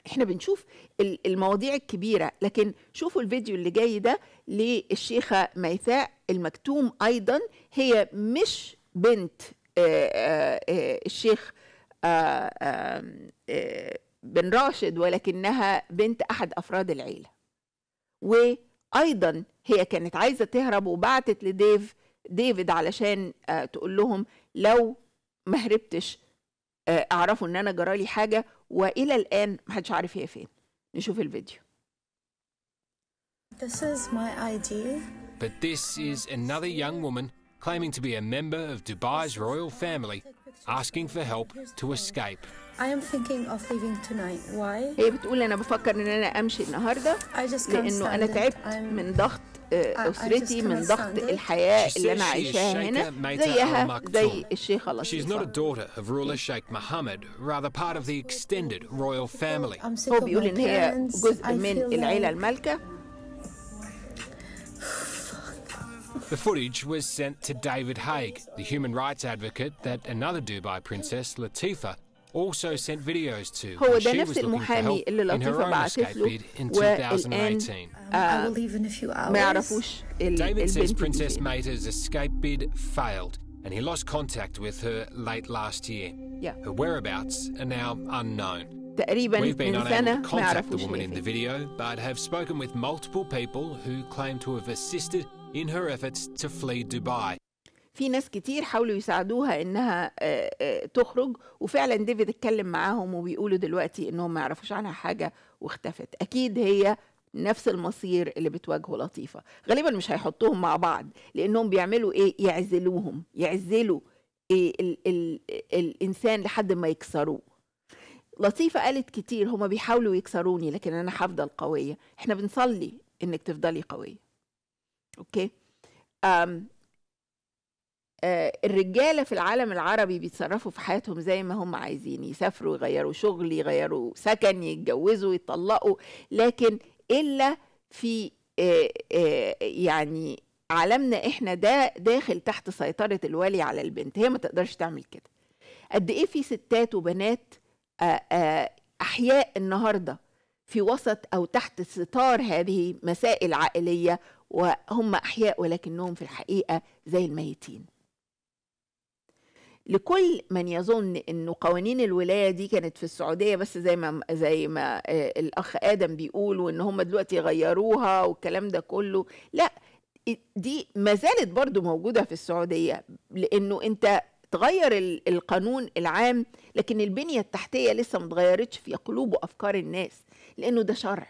احنا بنشوف المواضيع الكبيره لكن شوفوا الفيديو اللي جاي ده للشيخه ميثاء المكتوم ايضا هي مش بنت آه، آه، آه، الشيخ بن راشد ولكنها بنت احد افراد العيله و ايضا هي كانت عايزه تهرب وبعتت لديف ديفيد علشان آه، تقول لهم لو ما هربتش آه، اعرفوا ان انا جرالي حاجه والى الان ما حدش عارف هي فين نشوف الفيديو This is my ID. But this is another young woman claiming to be a member of Dubai's royal family asking for help to escape. I am thinking of leaving tonight. Why? هي بتقول انا بفكر ان انا امشي النهاردة. I just can't لانه stand it. تعبت I'm- من ضغط آه، I- just اسرتي من ضغط stand it. الحياه اللي انا عايشاها هنا زيها زي الشيخه She's not a daughter of ruler Sheikh Mohammed, rather part of the extended royal family. i هو بيقول ان هي جزء من العيلة العيله The footage was sent to David Haig, the human rights advocate that another Dubai princess, Latifa, also sent videos to هو ده نفس المحامي اللي لطيفة بعتت له والآن ما يعرفوش David says Princess Mater's escape bid failed and he lost contact with her late last year. Yeah. Her whereabouts are now unknown. تقريبا We've been unable to contact the woman in the video, but have spoken with multiple people who claim to have assisted in her efforts to flee Dubai. في ناس كتير حاولوا يساعدوها انها تخرج وفعلا ديفيد اتكلم معاهم وبيقولوا دلوقتي انهم ما يعرفوش عنها حاجه واختفت اكيد هي نفس المصير اللي بتواجهه لطيفه غالبا مش هيحطوهم مع بعض لانهم بيعملوا ايه يعزلوهم يعزلوا إيه الـ الـ الانسان لحد ما يكسروه لطيفه قالت كتير هما بيحاولوا يكسروني لكن انا هفضل قويه احنا بنصلي انك تفضلي قويه اوكي آه، الرجاله في العالم العربي بيتصرفوا في حياتهم زي ما هم عايزين يسافروا يغيروا شغل يغيروا سكن يتجوزوا يطلقوا لكن الا في آه، آه، يعني عالمنا احنا ده داخل تحت سيطره الولي على البنت هي ما تقدرش تعمل كده قد ايه في ستات وبنات احياء النهارده في وسط او تحت ستار هذه مسائل عائليه وهم احياء ولكنهم في الحقيقه زي الميتين لكل من يظن انه قوانين الولايه دي كانت في السعوديه بس زي ما زي ما آه، الاخ ادم بيقول وان هم دلوقتي غيروها والكلام ده كله لا دي ما زالت برضو موجوده في السعوديه لانه انت تغير القانون العام لكن البنيه التحتيه لسه ما اتغيرتش في قلوب وافكار الناس لانه ده شرع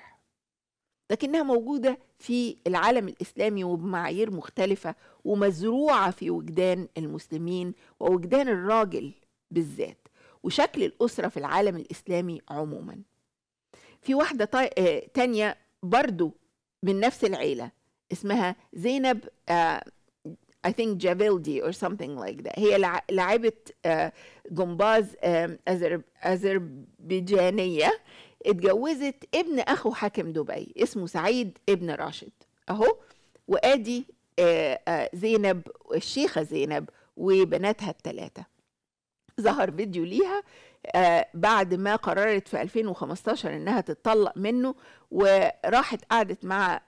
لكنها موجوده في العالم الاسلامي وبمعايير مختلفه ومزروعة في وجدان المسلمين ووجدان الراجل بالذات وشكل الأسرة في العالم الإسلامي عموما في واحدة آه، تانية برضو من نفس العيلة اسمها زينب آه، I think Javildi or something like that هي لعبت آه، جمباز أذربيجانية اتجوزت ابن أخو حاكم دبي اسمه سعيد ابن راشد أهو وادي آه، آه، زينب الشيخة زينب وبناتها الثلاثة ظهر فيديو ليها آه، بعد ما قررت في 2015 انها تتطلق منه وراحت قعدت مع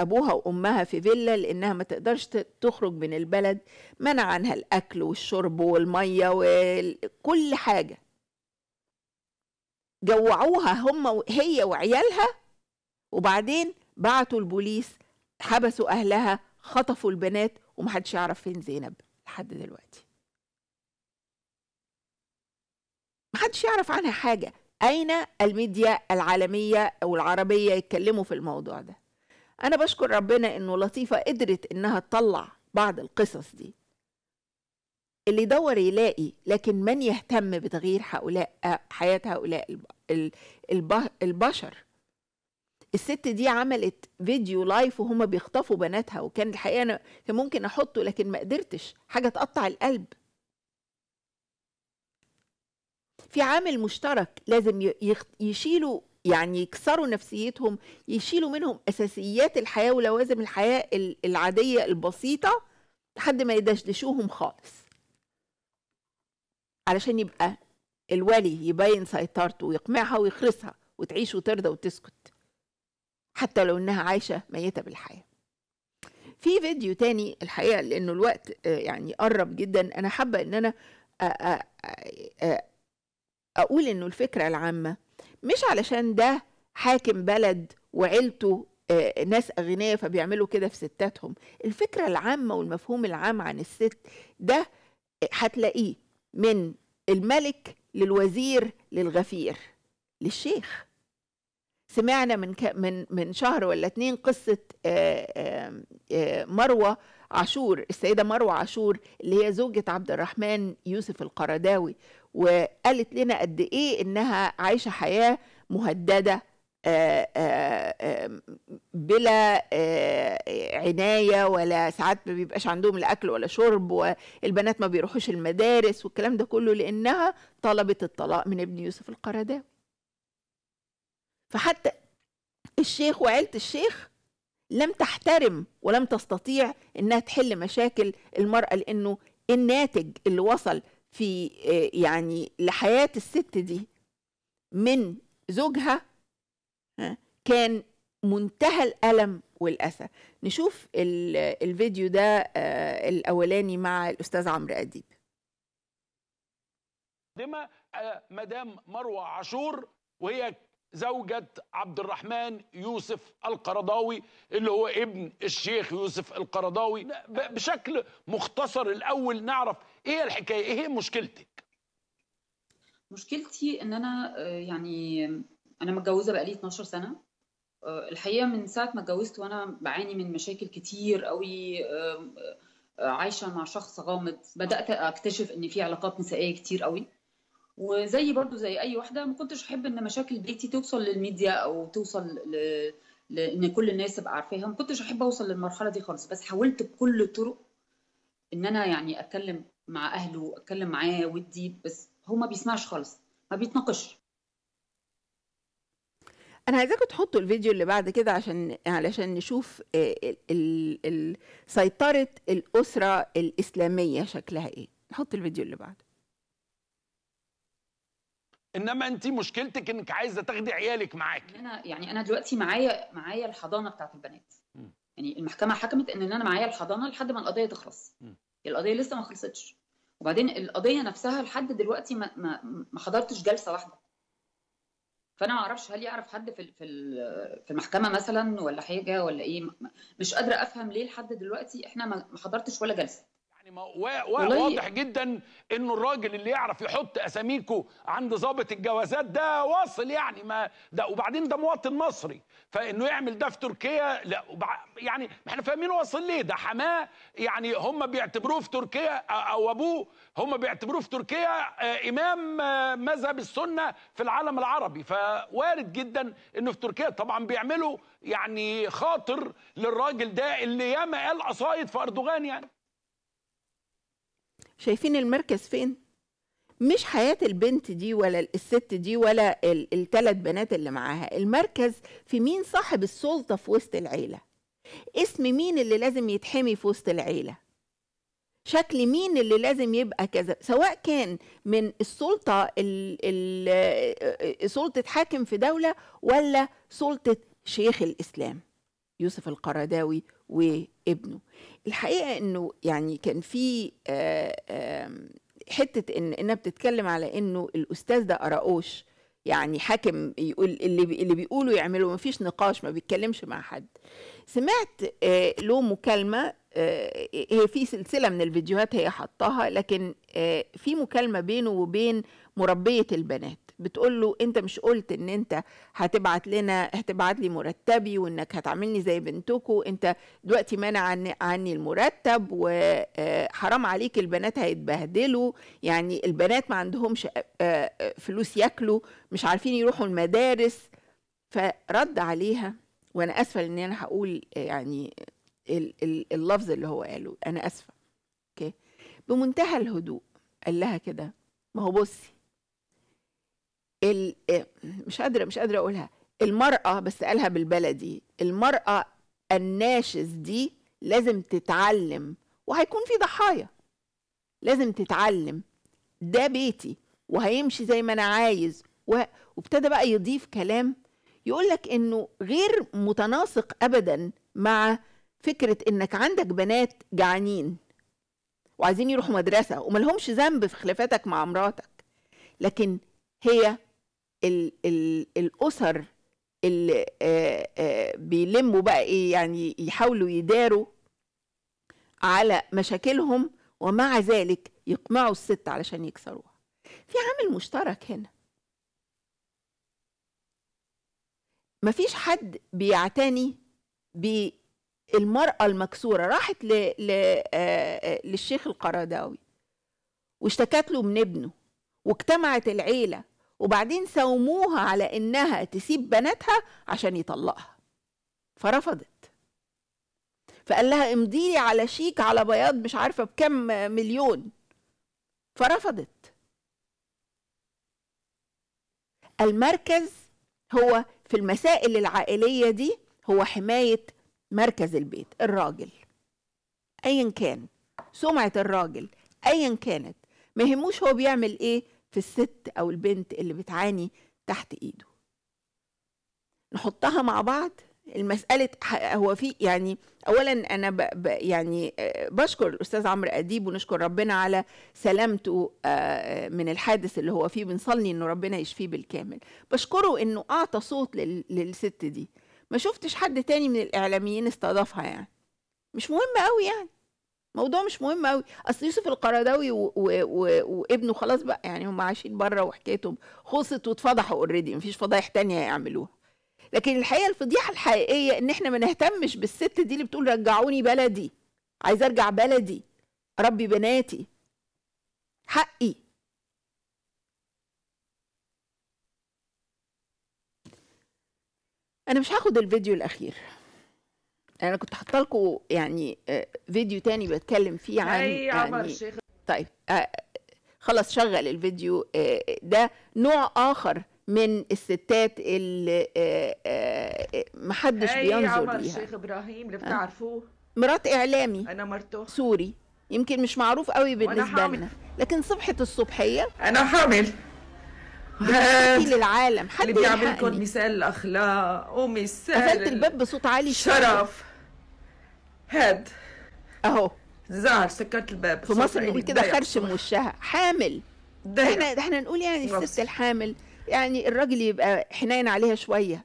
ابوها وامها في فيلا لانها ما تقدرش تخرج من البلد منع عنها الاكل والشرب والميه وكل حاجه جوعوها هم هي وعيالها وبعدين بعتوا البوليس حبسوا اهلها خطفوا البنات ومحدش يعرف فين زينب لحد دلوقتي محدش يعرف عنها حاجة أين الميديا العالمية أو العربية يتكلموا في الموضوع ده أنا بشكر ربنا إنه لطيفة قدرت إنها تطلع بعض القصص دي اللي يدور يلاقي لكن من يهتم بتغيير هؤلاء حياة هؤلاء البشر الست دي عملت فيديو لايف وهما بيخطفوا بناتها وكان الحقيقه انا كان ممكن احطه لكن ما قدرتش حاجه تقطع القلب في عامل مشترك لازم يشيلوا يعني يكسروا نفسيتهم يشيلوا منهم اساسيات الحياه ولوازم الحياه العاديه البسيطه لحد ما يدشدشوهم خالص علشان يبقى الولي يبين سيطرته ويقمعها ويخرسها وتعيش وترضى وتسكت حتى لو انها عايشه ميته بالحياه في فيديو تاني الحقيقه لانه الوقت آه، يعني قرب جدا انا حابه ان انا آه، آه، اقول انه الفكره العامه مش علشان ده حاكم بلد وعيلته ناس اغنياء فبيعملوا كده في ستاتهم الفكره العامه والمفهوم العام عن الست ده هتلاقيه من الملك للوزير للغفير للشيخ سمعنا من ك... من من شهر ولا اتنين قصه آه، آه، آه، مروه عاشور السيده مروه عاشور اللي هي زوجة عبد الرحمن يوسف القرداوي وقالت لنا قد ايه انها عايشه حياه مهدده آآ آآ بلا آآ عناية ولا ساعات ما بيبقاش عندهم لا أكل ولا شرب والبنات ما بيروحوش المدارس والكلام ده كله لأنها طلبت الطلاق من ابن يوسف القرداوي فحتى الشيخ وعيلة الشيخ لم تحترم ولم تستطيع انها تحل مشاكل المرأة لانه الناتج اللي وصل في آه، يعني لحياة الست دي من زوجها كان منتهى الألم والأسى نشوف الفيديو ده آه، الأولاني مع الأستاذ عمرو أديب آه، مدام مروة عاشور وهي زوجة عبد الرحمن يوسف القرضاوي اللي هو ابن الشيخ يوسف القرضاوي بشكل مختصر الأول نعرف إيه الحكاية إيه مشكلتك مشكلتي إن أنا آه، يعني أنا متجوزة بقالي 12 سنة آه، الحقيقة من ساعة ما اتجوزت وأنا بعاني من مشاكل كتير قوي آه، عايشة مع شخص غامض بدأت أكتشف إن في علاقات نسائية كتير قوي وزي برضو زي اي واحده ما كنتش احب ان مشاكل بيتي توصل للميديا او توصل ل... لان كل الناس تبقى عارفاها ما كنتش احب اوصل للمرحله دي خالص بس حاولت بكل الطرق ان انا يعني اتكلم مع اهله اتكلم معاه ودي بس هو ما بيسمعش خالص ما بيتناقش انا عايزاكم تحطوا الفيديو اللي بعد كده عشان علشان نشوف آه، ال... ال... ال... سيطره الاسره الاسلاميه شكلها ايه نحط الفيديو اللي بعده انما انت مشكلتك انك عايزه تاخدي عيالك معاك انا يعني انا دلوقتي معايا معايا الحضانه بتاعت البنات م. يعني المحكمه حكمت ان انا معايا الحضانه لحد ما القضيه تخلص م. القضيه لسه ما خلصتش وبعدين القضيه نفسها لحد دلوقتي ما ما, ما حضرتش جلسه واحده فانا ما اعرفش هل يعرف حد في في في المحكمه مثلا ولا حاجه ولا ايه مش قادره افهم ليه لحد دلوقتي احنا ما حضرتش ولا جلسه يعني واضح جدا انه الراجل اللي يعرف يحط اساميكو عند ضابط الجوازات ده واصل يعني ما ده وبعدين ده مواطن مصري فانه يعمل ده في تركيا لا يعني احنا فاهمين واصل ليه ده حماه يعني هم بيعتبروه في تركيا او ابوه هم بيعتبروه في تركيا امام مذهب السنه في العالم العربي فوارد جدا انه في تركيا طبعا بيعملوا يعني خاطر للراجل ده اللي ياما قال قصايد في اردوغان يعني شايفين المركز فين مش حياة البنت دي ولا الست دي ولا الثلاث بنات اللي معاها المركز في مين صاحب السلطة في وسط العيلة اسم مين اللي لازم يتحمي في وسط العيلة شكل مين اللي لازم يبقى كذا سواء كان من السلطة آه، آه، سلطة حاكم في دولة ولا سلطة شيخ الإسلام يوسف القرداوي وابنه الحقيقه انه يعني كان في آه، حته ان انها بتتكلم على انه الاستاذ ده اراؤوش يعني حاكم يقول اللي اللي بيقولوا يعملوا ما فيش نقاش ما بيتكلمش مع حد سمعت آه، له مكالمه آه، هي في سلسله من الفيديوهات هي حطاها لكن في مكالمه بينه وبين مربيه البنات بتقول له انت مش قلت ان انت هتبعت لنا هتبعت لي مرتبي وانك هتعاملني زي بنتكو انت دلوقتي مانع عني, عني المرتب وحرام آه، عليك البنات هيتبهدلوا يعني البنات ما عندهمش آه، آه، فلوس ياكلوا مش عارفين يروحوا المدارس فرد عليها وانا اسفه ان انا هقول يعني اللفظ اللي هو قاله انا اسفه اوكي بمنتهى الهدوء قال لها كده ما هو بصي ال... إيه، مش قادره مش قادره اقولها المراه بس قالها بالبلدي المراه الناشز دي لازم تتعلم وهيكون في ضحايا لازم تتعلم ده بيتي وهيمشي زي ما انا عايز وابتدى بقى يضيف كلام يقول لك انه غير متناسق ابدا مع فكره انك عندك بنات جعانين وعايزين يروحوا مدرسه وملهمش ذنب في خلافاتك مع مراتك لكن هي ال ال الاسر اللي آآ آآ بيلموا بقى ايه يعني يحاولوا يداروا على مشاكلهم ومع ذلك يقمعوا الست علشان يكسروها في عامل مشترك هنا مفيش حد بيعتني بالمرأة المكسورة راحت ل... ل... للشيخ القرداوي واشتكت له من ابنه واجتمعت العيلة وبعدين ساوموها على انها تسيب بناتها عشان يطلقها فرفضت فقال لها امضي لي على شيك على بياض مش عارفه بكم مليون فرفضت المركز هو في المسائل العائليه دي هو حمايه مركز البيت الراجل ايا كان سمعه الراجل ايا كانت ما يهموش هو بيعمل ايه في الست او البنت اللي بتعاني تحت ايده نحطها مع بعض المسألة هو في يعني أولا أنا ب ب يعني آه، بشكر الأستاذ عمرو أديب ونشكر ربنا على سلامته آه، آه، من الحادث اللي هو فيه بنصلي إنه ربنا يشفيه بالكامل بشكره إنه أعطى صوت للست دي ما شفتش حد تاني من الإعلاميين استضافها يعني مش مهم قوي يعني موضوع مش مهم قوي اصل يوسف القرداوي وابنه خلاص بقى يعني هم عايشين بره وحكايتهم خلصت واتفضحوا اوريدي مفيش فضايح تانية يعملوها لكن الحقيقه الفضيحه الحقيقيه ان احنا ما نهتمش بالست دي اللي بتقول رجعوني بلدي عايز ارجع بلدي اربي بناتي حقي انا مش هاخد الفيديو الاخير انا كنت حاطه لكم يعني آه، فيديو تاني بتكلم فيه عن اي عمر يعني طيب آه، خلاص شغل الفيديو آه، ده نوع اخر من الستات اللي محدش بينظر ليها عمر الشيخ ابراهيم اللي بتعرفوه مرات اعلامي انا مرته سوري يمكن مش معروف قوي بالنسبه لنا لكن صبحه الصبحيه انا حامل <laughs> للعالم حد اللي بيعمل لكم مثال الاخلاق ومثال قفلت الباب بصوت عالي شرف هاد اهو زعل سكرت الباب في مصر نقول إيه؟ كده خرش من وشها حامل ده احنا احنا نقول يعني الست الحامل يعني الراجل يبقى حنين عليها شويه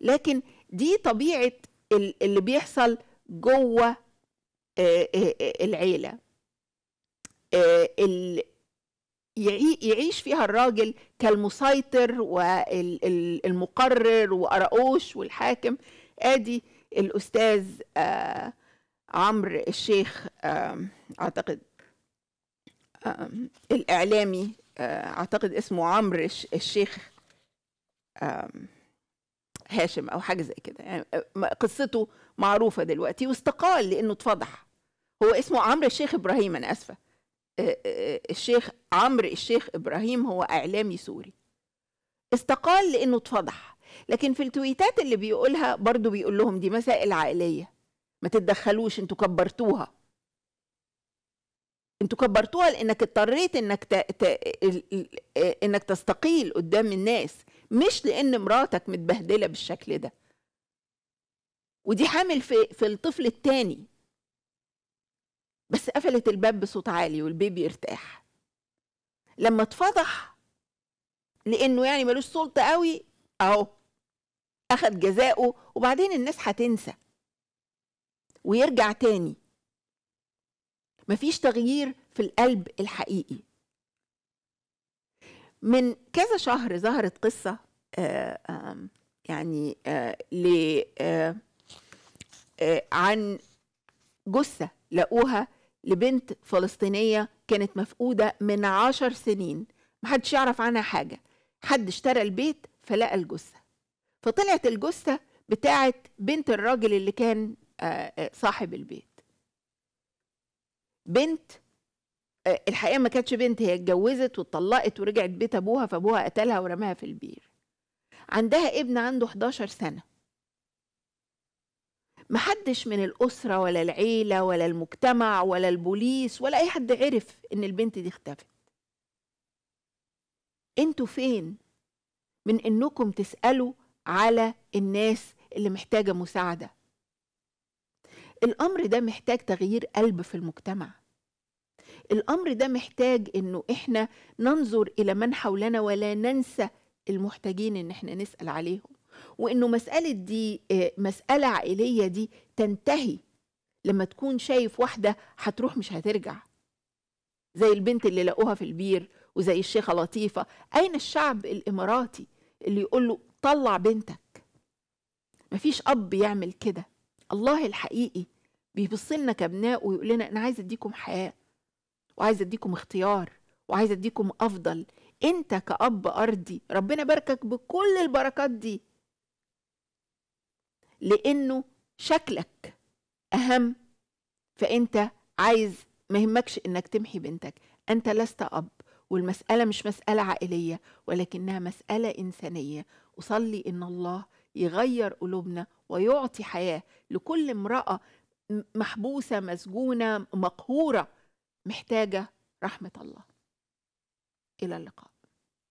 لكن دي طبيعه اللي بيحصل جوه آه، آه، آه، العيله يعيش فيها الراجل كالمسيطر والمقرر وأرقوش والحاكم ادي الاستاذ آه، عمرو الشيخ آه، اعتقد آه، الاعلامي اعتقد اسمه عمرو الشيخ هاشم او حاجه زي كده يعني قصته معروفه دلوقتي واستقال لانه اتفضح هو اسمه عمرو الشيخ ابراهيم انا اسفه الشيخ عمرو الشيخ ابراهيم هو اعلامي سوري استقال لانه اتفضح لكن في التويتات اللي بيقولها برضو بيقول لهم دي مسائل عائلية ما تتدخلوش انتوا كبرتوها انتوا كبرتوها لانك اضطريت انك ت... ت... انك تستقيل قدام الناس مش لان مراتك متبهدله بالشكل ده ودي حامل في في الطفل الثاني بس قفلت الباب بصوت عالي والبيبي ارتاح لما اتفضح لانه يعني ملوش سلطه قوي اهو اخذ جزاؤه وبعدين الناس هتنسى ويرجع تاني مفيش تغيير في القلب الحقيقي من كذا شهر ظهرت قصة آآ آه، آآ يعني آآ آه، ل آه، عن جثة لقوها لبنت فلسطينية كانت مفقودة من عشر سنين محدش يعرف عنها حاجة حد اشترى البيت فلقى الجثة فطلعت الجثة بتاعت بنت الراجل اللي كان آه، آه، صاحب البيت بنت آه، الحقيقة ما كانتش بنت هي اتجوزت واتطلقت ورجعت بيت أبوها فأبوها قتلها ورماها في البير عندها ابن عنده 11 سنة محدش من الأسرة ولا العيلة ولا المجتمع ولا البوليس ولا أي حد عرف إن البنت دي اختفت انتوا فين من إنكم تسألوا على الناس اللي محتاجة مساعدة الأمر ده محتاج تغيير قلب في المجتمع الأمر ده محتاج إنه إحنا ننظر إلى من حولنا ولا ننسى المحتاجين إن إحنا نسأل عليهم وإنه مسألة دي آه، مسألة عائلية دي تنتهي لما تكون شايف واحدة هتروح مش هترجع زي البنت اللي لقوها في البير وزي الشيخة لطيفة أين الشعب الإماراتي اللي يقول له تطلع بنتك مفيش اب يعمل كده الله الحقيقي بيبص لنا كابناء ويقول لنا انا عايز اديكم حياه وعايز اديكم اختيار وعايز اديكم افضل انت كاب ارضي ربنا باركك بكل البركات دي لانه شكلك اهم فانت عايز ما يهمكش انك تمحي بنتك انت لست اب والمسألة مش مسألة عائلية ولكنها مسألة إنسانية أصلي إن الله يغير قلوبنا ويعطي حياة لكل امرأة محبوسة مسجونة مقهورة محتاجة رحمة الله إلى اللقاء